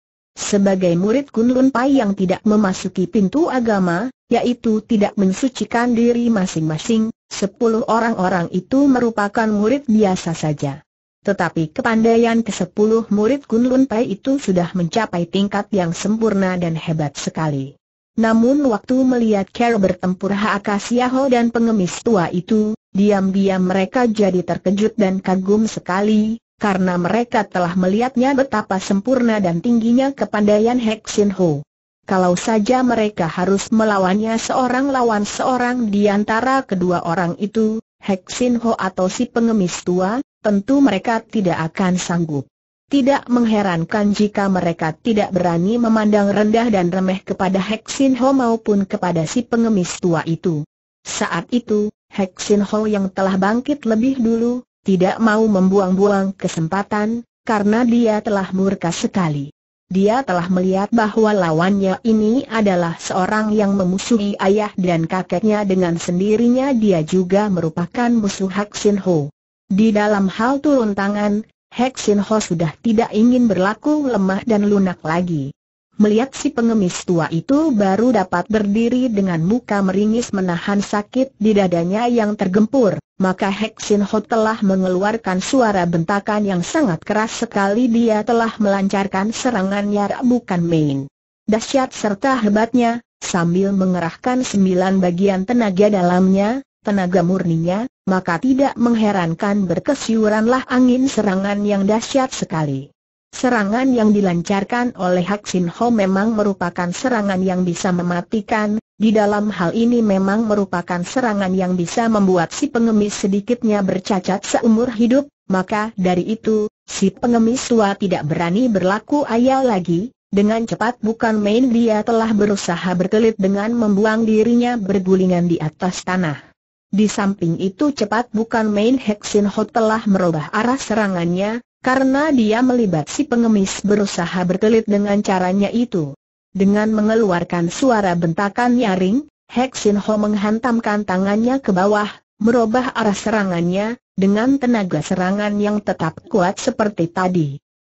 Sebagai murid Kunlun Pai yang tidak memasuki pintu agama, yaitu tidak mensucikan diri masing-masing, sepuluh orang-orang itu merupakan murid biasa saja. Tetapi kepandaian kesepuluh murid Kunlun Pai itu sudah mencapai tingkat yang sempurna dan hebat sekali. Namun waktu melihat Carol bertempur Haakasiaho dan pengemis tua itu, diam-diam mereka jadi terkejut dan kagum sekali, karena mereka telah melihatnya betapa sempurna dan tingginya kepandaian Hexin Ho. Kalau saja mereka harus melawannya seorang lawan seorang di antara kedua orang itu, Hexin Ho atau si pengemis tua, tentu mereka tidak akan sanggup. Tidak mengherankan jika mereka tidak berani memandang rendah dan remeh kepada Heksin Ho maupun kepada si pengemis tua itu. Saat itu, Heksin Ho yang telah bangkit lebih dulu, tidak mau membuang-buang kesempatan, karena dia telah murka sekali. Dia telah melihat bahwa lawannya ini adalah seorang yang memusuhi ayah dan kakeknya dengan sendirinya dia juga merupakan musuh Heksin Ho. Di dalam hal turun tangan, Hexin Ho sudah tidak ingin berlaku lemah dan lunak lagi. Melihat si pengemis tua itu baru dapat berdiri dengan muka meringis menahan sakit di dadanya yang tergempur, maka Hexin Ho telah mengeluarkan suara bentakan yang sangat keras sekali dia telah melancarkan serangannya bukan main. Dahsyat serta hebatnya, sambil mengerahkan sembilan bagian tenaga dalamnya, tenaga murninya, maka tidak mengherankan berkesiuranlah angin serangan yang dahsyat sekali. Serangan yang dilancarkan oleh Hak Sin Ho memang merupakan serangan yang bisa mematikan, di dalam hal ini memang merupakan serangan yang bisa membuat si pengemis sedikitnya bercacat seumur hidup, maka dari itu, si pengemis tua tidak berani berlaku ayah lagi, dengan cepat bukan main dia telah berusaha berkelit dengan membuang dirinya bergulingan di atas tanah. Di samping itu cepat bukan main Hexin Ho telah merubah arah serangannya, karena dia melibat si pengemis berusaha berkelit dengan caranya itu. Dengan mengeluarkan suara bentakan nyaring, Hexin Ho menghantamkan tangannya ke bawah, merubah arah serangannya, dengan tenaga serangan yang tetap kuat seperti tadi.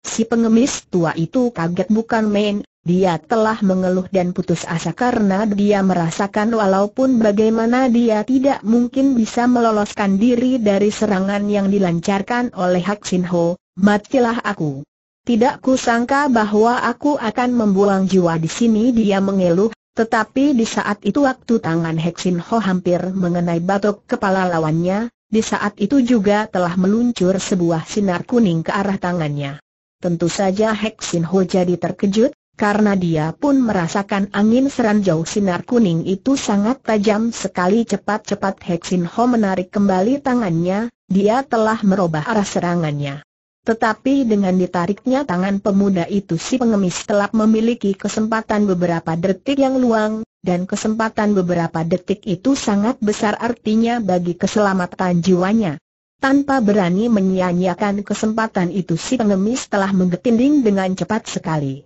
Si pengemis tua itu kaget bukan main, dia telah mengeluh dan putus asa karena dia merasakan walaupun bagaimana dia tidak mungkin bisa meloloskan diri dari serangan yang dilancarkan oleh Hak Sin Ho, matilah aku. Tidak kusangka bahwa aku akan membuang jiwa di sini dia mengeluh, tetapi di saat itu waktu tangan Hak Sin Ho hampir mengenai batok kepala lawannya, di saat itu juga telah meluncur sebuah sinar kuning ke arah tangannya. Tentu saja Hek Sin Ho jadi terkejut, karena dia pun merasakan angin seranjau sinar kuning itu sangat tajam sekali cepat-cepat Hexin Ho menarik kembali tangannya, dia telah merubah arah serangannya. Tetapi dengan ditariknya tangan pemuda itu si pengemis telah memiliki kesempatan beberapa detik yang luang, dan kesempatan beberapa detik itu sangat besar artinya bagi keselamatan jiwanya. Tanpa berani menyia-nyiakan kesempatan itu si pengemis telah menggetinding dengan cepat sekali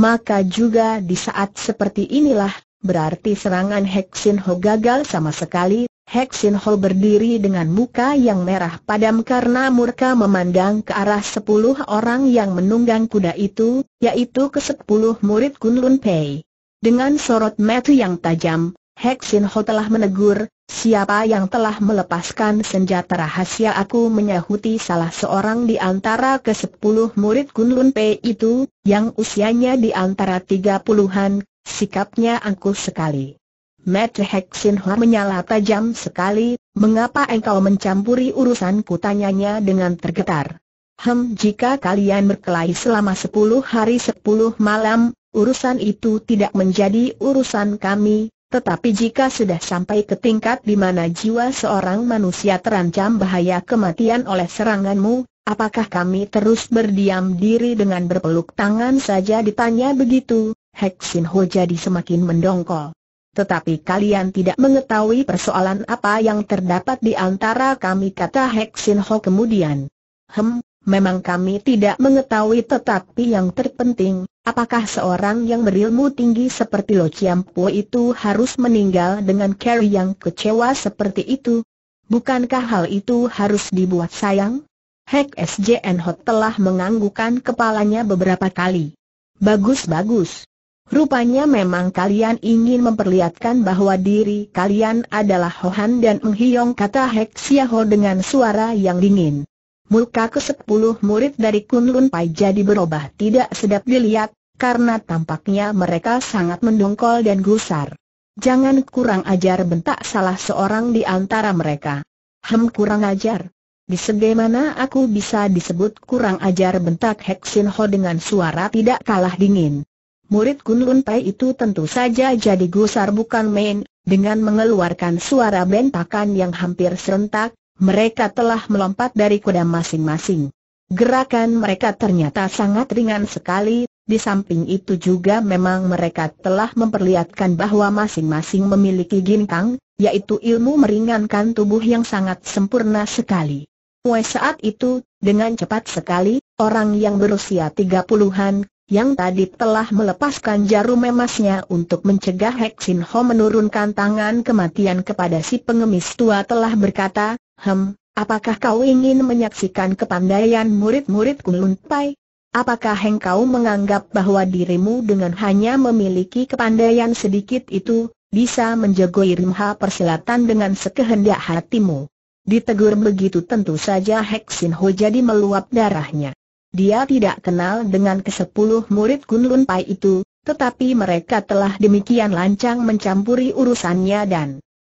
maka juga di saat seperti inilah, berarti serangan Heksin Ho gagal sama sekali. Heksin Ho berdiri dengan muka yang merah padam karena murka memandang ke arah sepuluh orang yang menunggang kuda itu, yaitu ke sepuluh murid Kunlun Pei. Dengan sorot mata yang tajam, Hexin Ho telah menegur, siapa yang telah melepaskan senjata rahasia aku menyahuti salah seorang di antara ke sepuluh murid Kunlun P itu, yang usianya di antara tiga puluhan, sikapnya angkuh sekali. Matt Hexin Ho menyala tajam sekali, mengapa engkau mencampuri urusanku tanyanya dengan tergetar. Hem jika kalian berkelahi selama sepuluh hari sepuluh malam, urusan itu tidak menjadi urusan kami, tetapi jika sudah sampai ke tingkat di mana jiwa seorang manusia terancam bahaya kematian oleh seranganmu, apakah kami terus berdiam diri dengan berpeluk tangan saja ditanya begitu, Heksin Ho jadi semakin mendongkol. Tetapi kalian tidak mengetahui persoalan apa yang terdapat di antara kami kata Heksin Ho kemudian. Hem, memang kami tidak mengetahui tetapi yang terpenting, Apakah seorang yang berilmu tinggi seperti Lo Chiam itu harus meninggal dengan carry yang kecewa seperti itu? Bukankah hal itu harus dibuat sayang? Hek SJN Hot telah menganggukan kepalanya beberapa kali. Bagus-bagus. Rupanya memang kalian ingin memperlihatkan bahwa diri kalian adalah Hohan dan Menghiong kata Hek Siaho dengan suara yang dingin. Muka ke sepuluh murid dari Kunlun Pai jadi berubah tidak sedap dilihat, karena tampaknya mereka sangat mendongkol dan gusar. Jangan kurang ajar bentak salah seorang di antara mereka. Hem kurang ajar. Di mana aku bisa disebut kurang ajar bentak Heksin Ho dengan suara tidak kalah dingin. Murid Kunlun Pai itu tentu saja jadi gusar bukan main, dengan mengeluarkan suara bentakan yang hampir serentak, mereka telah melompat dari kuda masing-masing. Gerakan mereka ternyata sangat ringan sekali, di samping itu juga memang mereka telah memperlihatkan bahwa masing-masing memiliki ginkang, yaitu ilmu meringankan tubuh yang sangat sempurna sekali. Mulai saat itu, dengan cepat sekali, orang yang berusia tiga puluhan yang tadi telah melepaskan jarum emasnya untuk mencegah hexin Ho menurunkan tangan kematian kepada si pengemis tua telah berkata, Hem, apakah kau ingin menyaksikan kepandaian murid-murid Kunlun Pai? Apakah engkau menganggap bahwa dirimu dengan hanya memiliki kepandaian sedikit itu, bisa menjagoi rimha persilatan dengan sekehendak hatimu? Ditegur begitu tentu saja Hek Sin Ho jadi meluap darahnya. Dia tidak kenal dengan kesepuluh murid Kunlun Pai itu, tetapi mereka telah demikian lancang mencampuri urusannya dan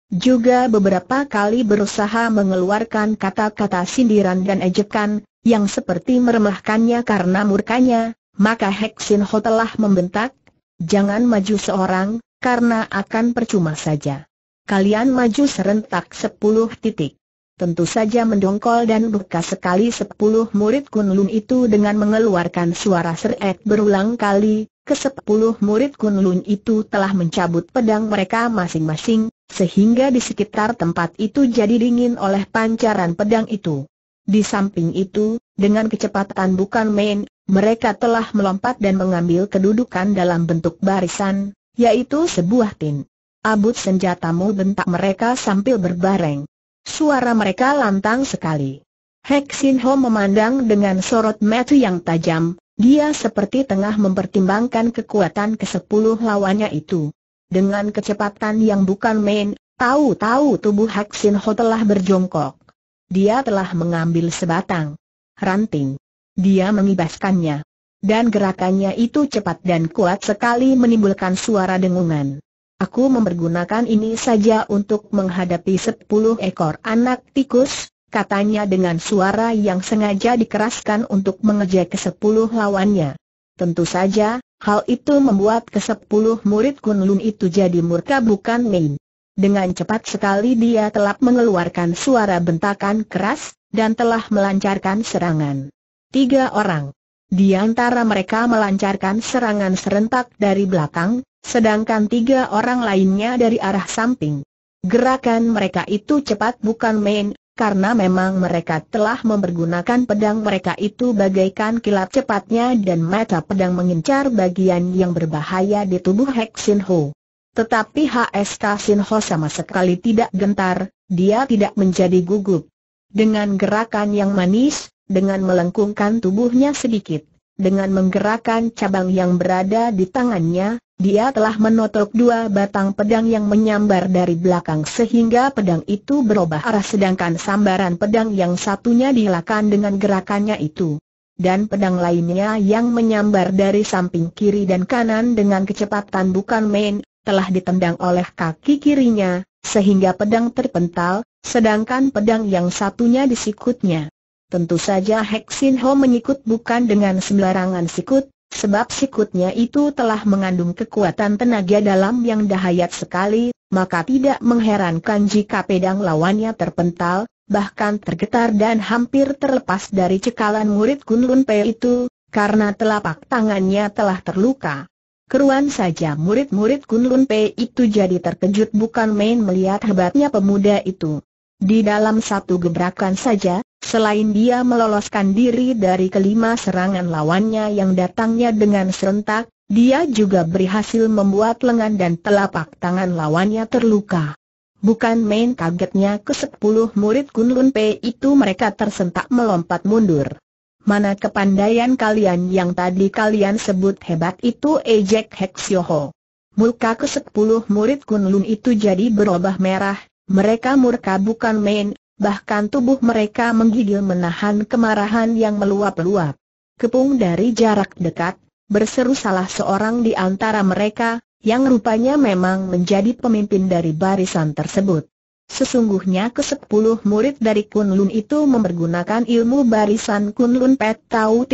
juga beberapa kali berusaha mengeluarkan kata-kata sindiran dan ejekan, yang seperti meremehkannya karena murkanya, maka Hek Sin Ho telah membentak, jangan maju seorang, karena akan percuma saja. Kalian maju serentak 10 titik. Tentu saja mendongkol dan bekas sekali sepuluh murid Kunlun itu dengan mengeluarkan suara seret berulang kali, ke sepuluh murid Kunlun itu telah mencabut pedang mereka masing-masing, sehingga di sekitar tempat itu jadi dingin oleh pancaran pedang itu. Di samping itu, dengan kecepatan bukan main, mereka telah melompat dan mengambil kedudukan dalam bentuk barisan, yaitu sebuah tin. Abut senjatamu bentak mereka sambil berbareng. Suara mereka lantang sekali. Hek Sin Ho memandang dengan sorot mata yang tajam, dia seperti tengah mempertimbangkan kekuatan ke kesepuluh lawannya itu dengan kecepatan yang bukan main, tahu-tahu tubuh Hak Sin Ho telah berjongkok. Dia telah mengambil sebatang ranting. Dia mengibaskannya. Dan gerakannya itu cepat dan kuat sekali menimbulkan suara dengungan. Aku mempergunakan ini saja untuk menghadapi sepuluh ekor anak tikus, katanya dengan suara yang sengaja dikeraskan untuk mengejek ke sepuluh lawannya. Tentu saja, Hal itu membuat kesepuluh murid Kunlun itu jadi murka bukan main. Dengan cepat sekali dia telah mengeluarkan suara bentakan keras, dan telah melancarkan serangan. Tiga orang. Di antara mereka melancarkan serangan serentak dari belakang, sedangkan tiga orang lainnya dari arah samping. Gerakan mereka itu cepat bukan main, karena memang mereka telah mempergunakan pedang mereka itu bagaikan kilat cepatnya dan mata pedang mengincar bagian yang berbahaya di tubuh Hek Sin Ho. Tetapi HSK Sin Ho sama sekali tidak gentar, dia tidak menjadi gugup. Dengan gerakan yang manis, dengan melengkungkan tubuhnya sedikit, dengan menggerakkan cabang yang berada di tangannya, dia telah menotok dua batang pedang yang menyambar dari belakang sehingga pedang itu berubah arah sedangkan sambaran pedang yang satunya dilakukan dengan gerakannya itu. Dan pedang lainnya yang menyambar dari samping kiri dan kanan dengan kecepatan bukan main, telah ditendang oleh kaki kirinya, sehingga pedang terpental, sedangkan pedang yang satunya disikutnya. Tentu saja Hexin Ho menyikut bukan dengan sembarangan sikut, Sebab sikutnya itu telah mengandung kekuatan tenaga dalam yang dahayat sekali, maka tidak mengherankan jika pedang lawannya terpental, bahkan tergetar dan hampir terlepas dari cekalan murid Kunlun Pei itu, karena telapak tangannya telah terluka. Keruan saja murid-murid Kunlun Pei itu jadi terkejut bukan main melihat hebatnya pemuda itu. Di dalam satu gebrakan saja, Selain dia meloloskan diri dari kelima serangan lawannya yang datangnya dengan serentak, dia juga berhasil membuat lengan dan telapak tangan lawannya terluka. Bukan main kagetnya ke sepuluh murid Kunlun P itu mereka tersentak melompat mundur. Mana kepandaian kalian yang tadi kalian sebut hebat itu ejek Heksioho. Muka ke sepuluh murid Kunlun itu jadi berubah merah, mereka murka bukan main, bahkan tubuh mereka menggigil menahan kemarahan yang meluap-luap. Kepung dari jarak dekat, berseru salah seorang di antara mereka, yang rupanya memang menjadi pemimpin dari barisan tersebut. Sesungguhnya ke sepuluh murid dari Kunlun itu mempergunakan ilmu barisan Kunlun Pet Tau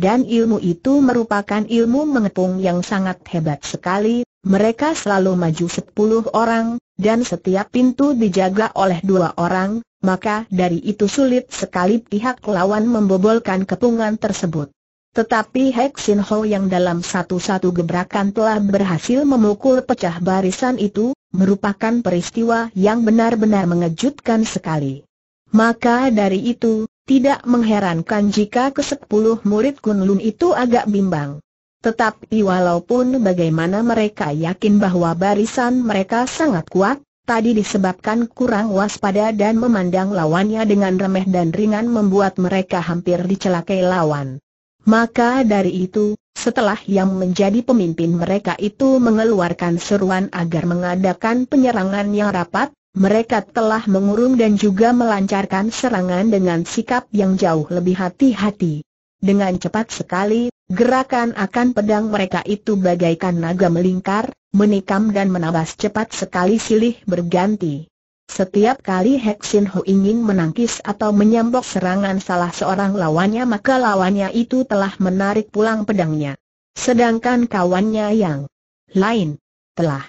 dan ilmu itu merupakan ilmu mengepung yang sangat hebat sekali, mereka selalu maju sepuluh orang, dan setiap pintu dijaga oleh dua orang, maka dari itu sulit sekali pihak lawan membobolkan kepungan tersebut. Tetapi Hek Sin Ho yang dalam satu-satu gebrakan telah berhasil memukul pecah barisan itu, merupakan peristiwa yang benar-benar mengejutkan sekali. Maka dari itu, tidak mengherankan jika ke kesepuluh murid Kunlun itu agak bimbang. Tetapi walaupun bagaimana mereka yakin bahwa barisan mereka sangat kuat, tadi disebabkan kurang waspada dan memandang lawannya dengan remeh dan ringan membuat mereka hampir dicelakai lawan. Maka dari itu, setelah yang menjadi pemimpin mereka itu mengeluarkan seruan agar mengadakan penyerangan yang rapat, mereka telah mengurung dan juga melancarkan serangan dengan sikap yang jauh lebih hati-hati. Dengan cepat sekali, Gerakan akan pedang mereka itu bagaikan naga melingkar, menikam dan menabas cepat sekali silih berganti. Setiap kali Sin Ho ingin menangkis atau menyambok serangan salah seorang lawannya maka lawannya itu telah menarik pulang pedangnya. Sedangkan kawannya yang lain telah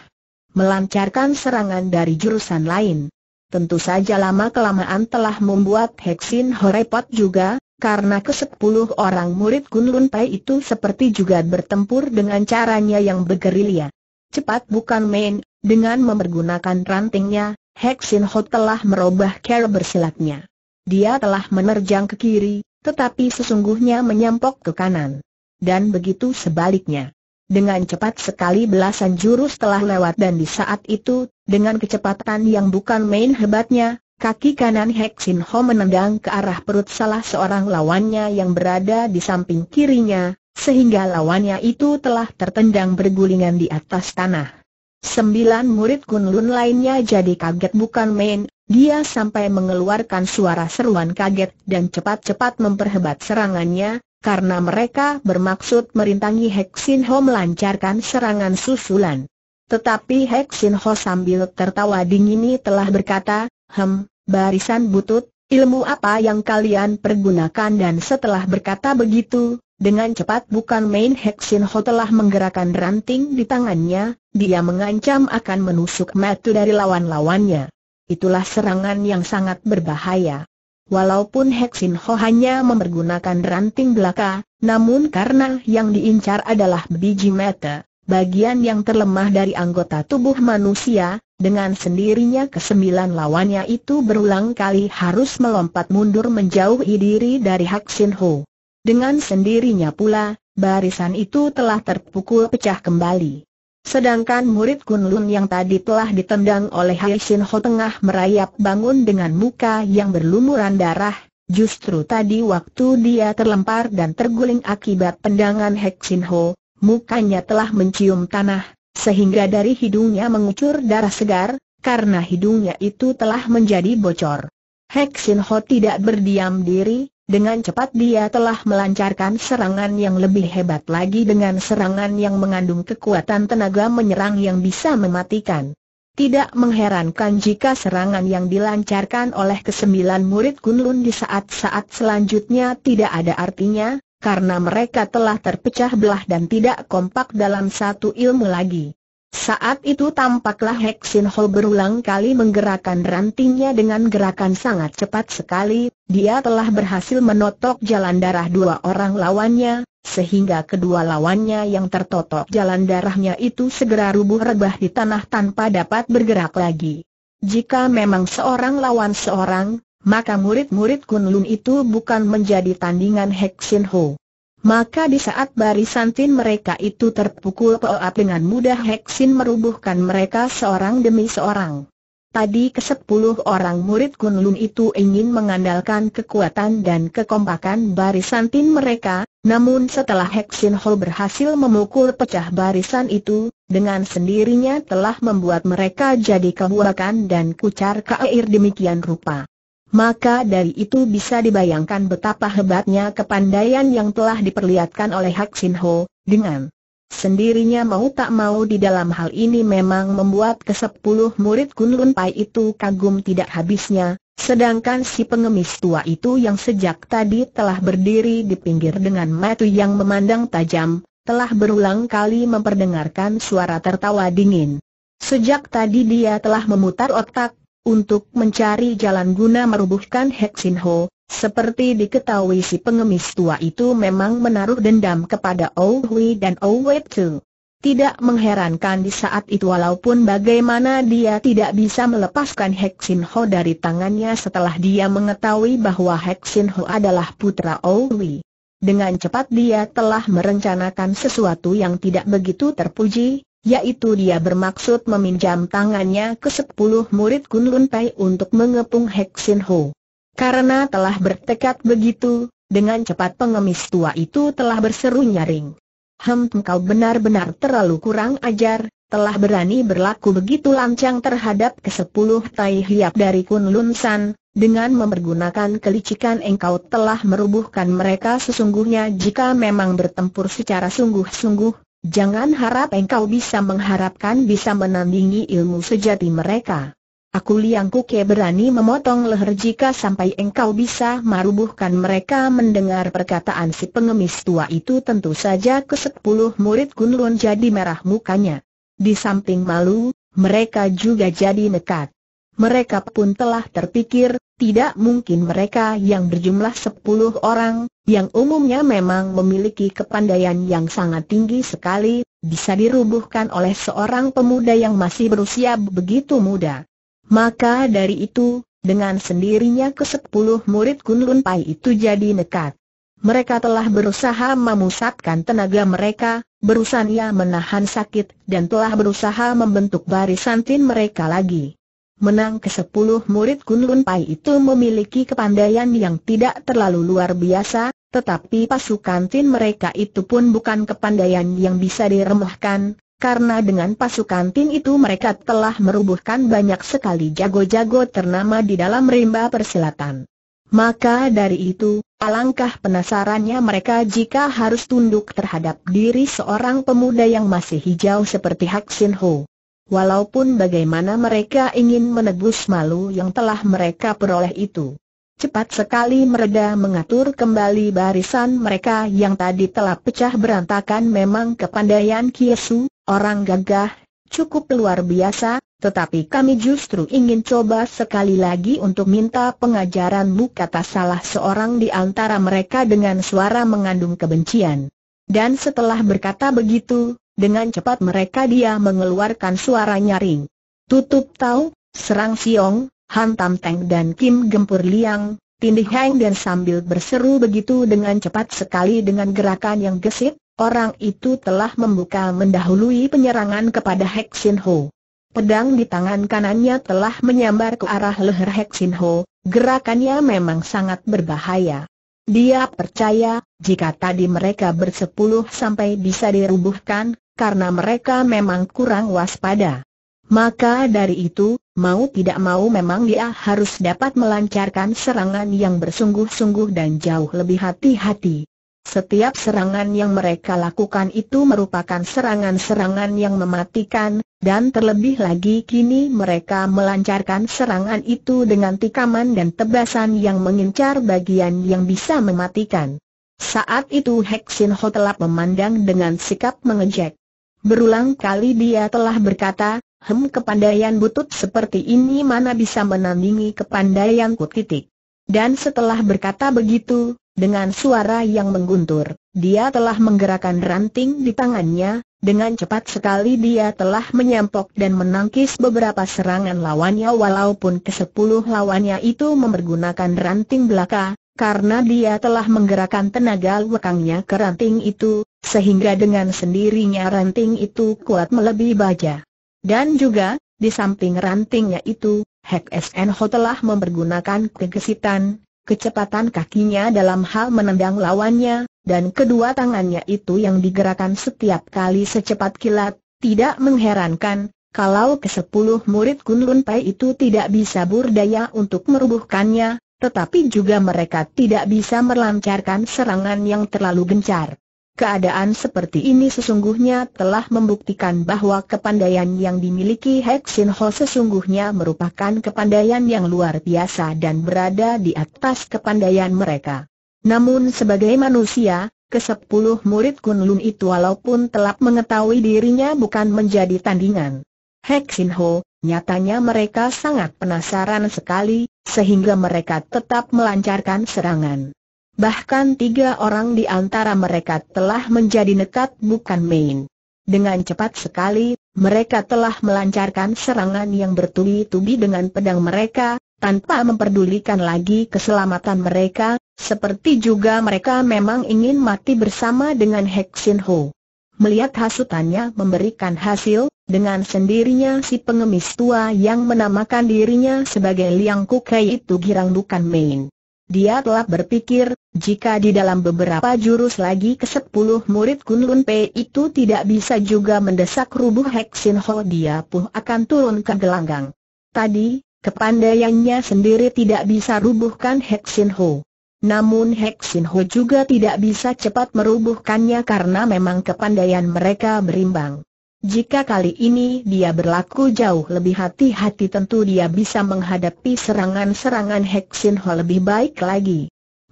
melancarkan serangan dari jurusan lain. Tentu saja lama-kelamaan telah membuat Sin Ho repot juga, karena kesepuluh orang murid Gunlun Pai itu seperti juga bertempur dengan caranya yang bergerilya. Cepat bukan main, dengan mempergunakan rantingnya, Hexin Ho telah merubah cara bersilatnya. Dia telah menerjang ke kiri, tetapi sesungguhnya menyampok ke kanan. Dan begitu sebaliknya. Dengan cepat sekali belasan jurus telah lewat dan di saat itu, dengan kecepatan yang bukan main hebatnya, Kaki kanan Hek Sin Ho menendang ke arah perut salah seorang lawannya yang berada di samping kirinya, sehingga lawannya itu telah tertendang bergulingan di atas tanah. Sembilan murid Kunlun lainnya jadi kaget bukan main, dia sampai mengeluarkan suara seruan kaget dan cepat-cepat memperhebat serangannya, karena mereka bermaksud merintangi Hek Sin Ho melancarkan serangan susulan. Tetapi Hek Sin Ho sambil tertawa dingin telah berkata, Hem, barisan butut, ilmu apa yang kalian pergunakan dan setelah berkata begitu, dengan cepat bukan main Hexin Ho telah menggerakkan ranting di tangannya, dia mengancam akan menusuk metu dari lawan-lawannya. Itulah serangan yang sangat berbahaya. Walaupun Hexin Ho hanya mempergunakan ranting belaka, namun karena yang diincar adalah biji mata, bagian yang terlemah dari anggota tubuh manusia, dengan sendirinya kesembilan lawannya itu berulang kali harus melompat mundur menjauhi diri dari Hak Sin Ho. Dengan sendirinya pula, barisan itu telah terpukul pecah kembali. Sedangkan murid Kunlun yang tadi telah ditendang oleh Hai Sin Ho tengah merayap bangun dengan muka yang berlumuran darah, justru tadi waktu dia terlempar dan terguling akibat tendangan Hek Sin Ho, mukanya telah mencium tanah, sehingga dari hidungnya mengucur darah segar, karena hidungnya itu telah menjadi bocor. Hek Sin Ho tidak berdiam diri, dengan cepat dia telah melancarkan serangan yang lebih hebat lagi dengan serangan yang mengandung kekuatan tenaga menyerang yang bisa mematikan. Tidak mengherankan jika serangan yang dilancarkan oleh kesembilan murid Kunlun di saat-saat selanjutnya tidak ada artinya, karena mereka telah terpecah belah dan tidak kompak dalam satu ilmu lagi. Saat itu tampaklah Hexin Ho berulang kali menggerakkan rantingnya dengan gerakan sangat cepat sekali, dia telah berhasil menotok jalan darah dua orang lawannya, sehingga kedua lawannya yang tertotok jalan darahnya itu segera rubuh rebah di tanah tanpa dapat bergerak lagi. Jika memang seorang lawan seorang, maka murid-murid Kunlun itu bukan menjadi tandingan Hek Ho. Maka di saat barisan tin mereka itu terpukul peoap dengan mudah Hek merubuhkan mereka seorang demi seorang. Tadi kesepuluh orang murid Kunlun itu ingin mengandalkan kekuatan dan kekompakan barisan tin mereka, namun setelah Hek Ho berhasil memukul pecah barisan itu, dengan sendirinya telah membuat mereka jadi kebuakan dan kucar kair demikian rupa. Maka dari itu bisa dibayangkan betapa hebatnya kepandaian yang telah diperlihatkan oleh Hak Sin Ho, dengan sendirinya mau tak mau di dalam hal ini memang membuat kesepuluh murid Kun Lun Pai itu kagum tidak habisnya, sedangkan si pengemis tua itu yang sejak tadi telah berdiri di pinggir dengan mata yang memandang tajam, telah berulang kali memperdengarkan suara tertawa dingin. Sejak tadi dia telah memutar otak, untuk mencari jalan guna merubuhkan Hek Ho, seperti diketahui si pengemis tua itu memang menaruh dendam kepada Ou Hui dan Ou Wei Tu. Tidak mengherankan di saat itu walaupun bagaimana dia tidak bisa melepaskan Hek Ho dari tangannya setelah dia mengetahui bahwa Hek Ho adalah putra Ou Hui. Dengan cepat dia telah merencanakan sesuatu yang tidak begitu terpuji, yaitu dia bermaksud meminjam tangannya ke sepuluh murid Kun Lun Pai untuk mengepung Hek Ho. Karena telah bertekad begitu, dengan cepat pengemis tua itu telah berseru nyaring. Hem kau benar-benar terlalu kurang ajar, telah berani berlaku begitu lancang terhadap ke sepuluh tai hiap dari Kunlun Lun San, dengan mempergunakan kelicikan engkau telah merubuhkan mereka sesungguhnya jika memang bertempur secara sungguh-sungguh, Jangan harap engkau bisa mengharapkan bisa menandingi ilmu sejati mereka. Aku Liang Kuke berani memotong leher jika sampai engkau bisa marubuhkan mereka mendengar perkataan si pengemis tua itu tentu saja ke sepuluh murid Kunlun jadi merah mukanya. Di samping malu, mereka juga jadi nekat. Mereka pun telah terpikir, tidak mungkin mereka yang berjumlah sepuluh orang, yang umumnya memang memiliki kepandaian yang sangat tinggi sekali, bisa dirubuhkan oleh seorang pemuda yang masih berusia begitu muda. Maka dari itu, dengan sendirinya ke sepuluh murid Kunlun Pai itu jadi nekat. Mereka telah berusaha memusatkan tenaga mereka, berusaha menahan sakit dan telah berusaha membentuk barisan tin mereka lagi. Menang ke sepuluh murid Kunlun Pai itu memiliki kepandaian yang tidak terlalu luar biasa, tetapi pasukan tin mereka itu pun bukan kepandaian yang bisa diremehkan, karena dengan pasukan tin itu mereka telah merubuhkan banyak sekali jago-jago ternama di dalam rimba persilatan. Maka dari itu, alangkah penasarannya mereka jika harus tunduk terhadap diri seorang pemuda yang masih hijau seperti Hak Sin Ho walaupun bagaimana mereka ingin menebus malu yang telah mereka peroleh itu. Cepat sekali mereda mengatur kembali barisan mereka yang tadi telah pecah berantakan memang kepandaian Kiesu, orang gagah, cukup luar biasa, tetapi kami justru ingin coba sekali lagi untuk minta pengajaranmu kata salah seorang di antara mereka dengan suara mengandung kebencian. Dan setelah berkata begitu, dengan cepat mereka dia mengeluarkan suara nyaring. Tutup tahu, serang Siong, hantam Teng dan Kim gempur liang, tindih Heng dan sambil berseru begitu dengan cepat sekali dengan gerakan yang gesit, orang itu telah membuka mendahului penyerangan kepada Hek Sin Ho. Pedang di tangan kanannya telah menyambar ke arah leher Hek Sin Ho, gerakannya memang sangat berbahaya. Dia percaya, jika tadi mereka bersepuluh sampai bisa dirubuhkan, karena mereka memang kurang waspada. Maka dari itu, mau tidak mau memang dia harus dapat melancarkan serangan yang bersungguh-sungguh dan jauh lebih hati-hati. Setiap serangan yang mereka lakukan itu merupakan serangan-serangan yang mematikan, dan terlebih lagi kini mereka melancarkan serangan itu dengan tikaman dan tebasan yang mengincar bagian yang bisa mematikan. Saat itu Hexin Hotelap memandang dengan sikap mengejek. Berulang kali dia telah berkata, hem kepandaian butut seperti ini mana bisa menandingi kepandaian titik. Dan setelah berkata begitu, dengan suara yang mengguntur, dia telah menggerakkan ranting di tangannya, dengan cepat sekali dia telah menyampok dan menangkis beberapa serangan lawannya walaupun kesepuluh lawannya itu mempergunakan ranting belaka, karena dia telah menggerakkan tenaga lekangnya ke ranting itu, sehingga dengan sendirinya ranting itu kuat melebihi baja. Dan juga, di samping rantingnya itu, Hek SN telah mempergunakan kegesitan, kecepatan kakinya dalam hal menendang lawannya, dan kedua tangannya itu yang digerakkan setiap kali secepat kilat, tidak mengherankan, kalau ke kesepuluh murid Kunlun Pai itu tidak bisa berdaya untuk merubuhkannya, tetapi juga mereka tidak bisa melancarkan serangan yang terlalu gencar. Keadaan seperti ini sesungguhnya telah membuktikan bahwa kepandaian yang dimiliki Heksin Ho sesungguhnya merupakan kepandaian yang luar biasa dan berada di atas kepandaian mereka. Namun sebagai manusia, kesepuluh murid Kunlun itu walaupun telah mengetahui dirinya bukan menjadi tandingan. Heksin Ho, nyatanya mereka sangat penasaran sekali, sehingga mereka tetap melancarkan serangan. Bahkan tiga orang di antara mereka telah menjadi nekat bukan main. Dengan cepat sekali, mereka telah melancarkan serangan yang bertubi-tubi dengan pedang mereka, tanpa memperdulikan lagi keselamatan mereka, seperti juga mereka memang ingin mati bersama dengan Hexin Ho. Melihat hasutannya memberikan hasil, dengan sendirinya si pengemis tua yang menamakan dirinya sebagai Liang Kukai itu girang bukan main. Dia telah berpikir, jika di dalam beberapa jurus lagi ke sepuluh murid Kunlun Pei itu tidak bisa juga mendesak rubuh Heksin Ho dia pun akan turun ke gelanggang. Tadi, kepandaiannya sendiri tidak bisa rubuhkan Heksin Ho. Namun Heksin Ho juga tidak bisa cepat merubuhkannya karena memang kepandaian mereka berimbang. Jika kali ini dia berlaku jauh lebih hati-hati tentu dia bisa menghadapi serangan-serangan Heksin Ho lebih baik lagi.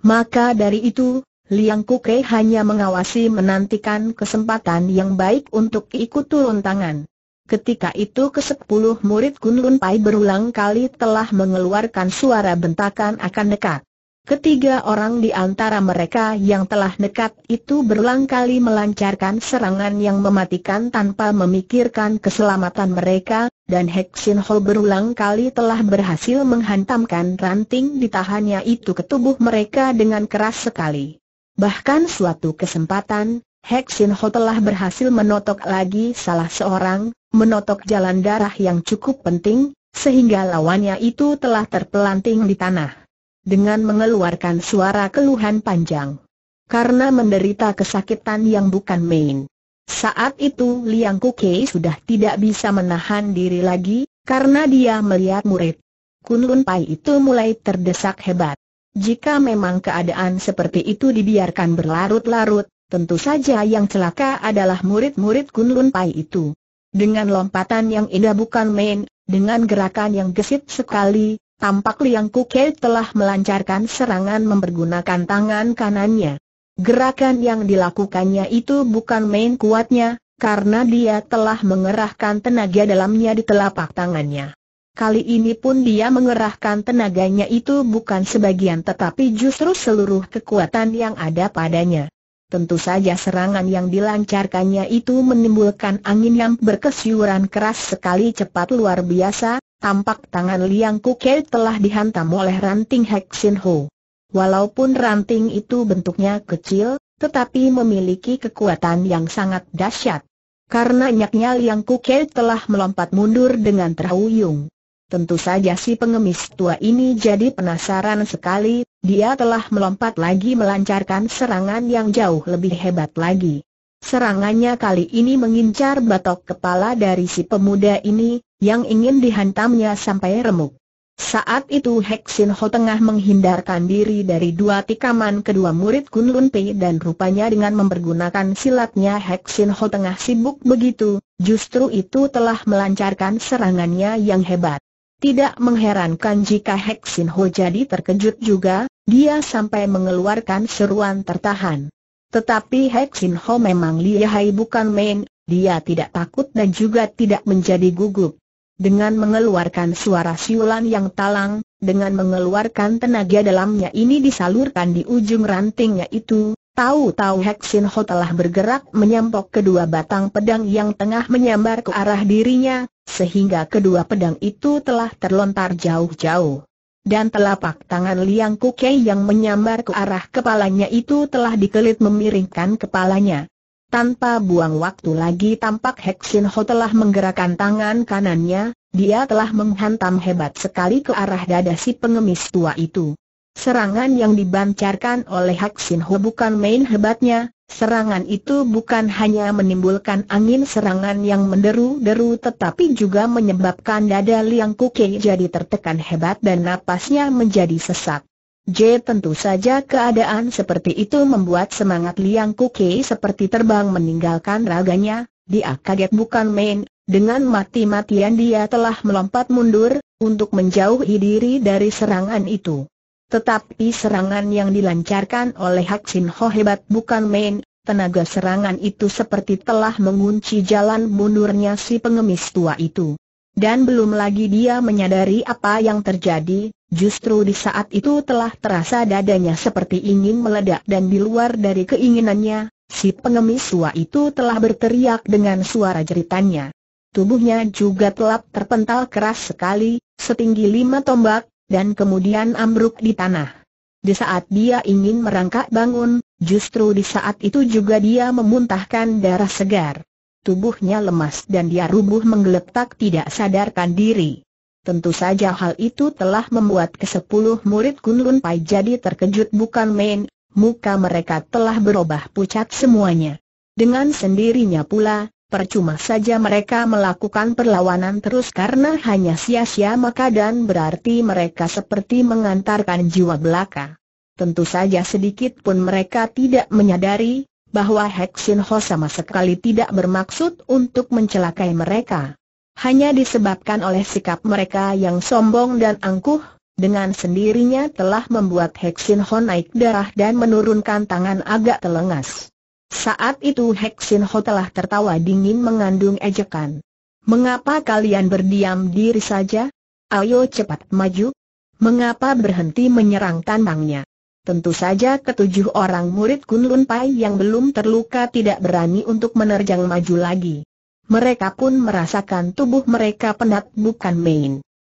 Maka dari itu, Liang Kuke hanya mengawasi menantikan kesempatan yang baik untuk ikut turun tangan. Ketika itu kesepuluh murid Kunlun Pai berulang kali telah mengeluarkan suara bentakan akan dekat. Ketiga orang di antara mereka yang telah dekat itu berulang kali melancarkan serangan yang mematikan tanpa memikirkan keselamatan mereka, dan Sin Ho berulang kali telah berhasil menghantamkan ranting ditahannya itu ke tubuh mereka dengan keras sekali. Bahkan suatu kesempatan, Sin Ho telah berhasil menotok lagi salah seorang, menotok jalan darah yang cukup penting, sehingga lawannya itu telah terpelanting di tanah. Dengan mengeluarkan suara keluhan panjang. Karena menderita kesakitan yang bukan main. Saat itu Liang Kuke sudah tidak bisa menahan diri lagi, karena dia melihat murid Kunlun Pai itu mulai terdesak hebat. Jika memang keadaan seperti itu dibiarkan berlarut-larut, tentu saja yang celaka adalah murid-murid Kunlun Pai itu. Dengan lompatan yang indah bukan main, dengan gerakan yang gesit sekali, tampak Liang Kuke telah melancarkan serangan mempergunakan tangan kanannya. Gerakan yang dilakukannya itu bukan main kuatnya, karena dia telah mengerahkan tenaga dalamnya di telapak tangannya. Kali ini pun dia mengerahkan tenaganya itu bukan sebagian tetapi justru seluruh kekuatan yang ada padanya. Tentu saja serangan yang dilancarkannya itu menimbulkan angin yang berkesiuran keras sekali cepat luar biasa, tampak tangan Liang Kukai telah dihantam oleh ranting Hexin Ho. Walaupun ranting itu bentuknya kecil, tetapi memiliki kekuatan yang sangat dahsyat. Karena nyaknya Liang Kuke telah melompat mundur dengan terhuyung. Tentu saja si pengemis tua ini jadi penasaran sekali, dia telah melompat lagi melancarkan serangan yang jauh lebih hebat lagi. Serangannya kali ini mengincar batok kepala dari si pemuda ini, yang ingin dihantamnya sampai remuk. Saat itu Sin Ho tengah menghindarkan diri dari dua tikaman kedua murid Kunlun Pei dan rupanya dengan mempergunakan silatnya Sin Ho tengah sibuk begitu, justru itu telah melancarkan serangannya yang hebat. Tidak mengherankan jika Sin Ho jadi terkejut juga, dia sampai mengeluarkan seruan tertahan. Tetapi Sin Ho memang lihai bukan main, dia tidak takut dan juga tidak menjadi gugup dengan mengeluarkan suara siulan yang talang, dengan mengeluarkan tenaga dalamnya ini disalurkan di ujung rantingnya itu, tahu-tahu Heksin Ho telah bergerak menyampok kedua batang pedang yang tengah menyambar ke arah dirinya, sehingga kedua pedang itu telah terlontar jauh-jauh. Dan telapak tangan Liang Kukai yang menyambar ke arah kepalanya itu telah dikelit memiringkan kepalanya. Tanpa buang waktu lagi tampak Sin Ho telah menggerakkan tangan kanannya, dia telah menghantam hebat sekali ke arah dada si pengemis tua itu. Serangan yang dibancarkan oleh Sin Ho bukan main hebatnya, serangan itu bukan hanya menimbulkan angin serangan yang menderu-deru tetapi juga menyebabkan dada Liang Kuke jadi tertekan hebat dan napasnya menjadi sesak. J tentu saja keadaan seperti itu membuat semangat Liang Kuke seperti terbang meninggalkan raganya, dia kaget bukan main, dengan mati-matian dia telah melompat mundur, untuk menjauhi diri dari serangan itu. Tetapi serangan yang dilancarkan oleh Hak Sin Ho hebat bukan main, tenaga serangan itu seperti telah mengunci jalan mundurnya si pengemis tua itu. Dan belum lagi dia menyadari apa yang terjadi, justru di saat itu telah terasa dadanya seperti ingin meledak dan di luar dari keinginannya, si pengemis tua itu telah berteriak dengan suara jeritannya. Tubuhnya juga telap terpental keras sekali, setinggi lima tombak, dan kemudian ambruk di tanah. Di saat dia ingin merangkak bangun, justru di saat itu juga dia memuntahkan darah segar tubuhnya lemas dan dia rubuh menggeletak tidak sadarkan diri. Tentu saja hal itu telah membuat kesepuluh murid Kunlun Pai jadi terkejut bukan main, muka mereka telah berubah pucat semuanya. Dengan sendirinya pula, percuma saja mereka melakukan perlawanan terus karena hanya sia-sia maka dan berarti mereka seperti mengantarkan jiwa belaka. Tentu saja sedikit pun mereka tidak menyadari, bahwa Hexin Ho sama sekali tidak bermaksud untuk mencelakai mereka. Hanya disebabkan oleh sikap mereka yang sombong dan angkuh, dengan sendirinya telah membuat Hexin Ho naik darah dan menurunkan tangan agak telengas. Saat itu Hexin Ho telah tertawa dingin mengandung ejekan. Mengapa kalian berdiam diri saja? Ayo cepat maju. Mengapa berhenti menyerang tandangnya? Tentu saja ketujuh orang murid Kunlun Pai yang belum terluka tidak berani untuk menerjang maju lagi. Mereka pun merasakan tubuh mereka penat bukan main.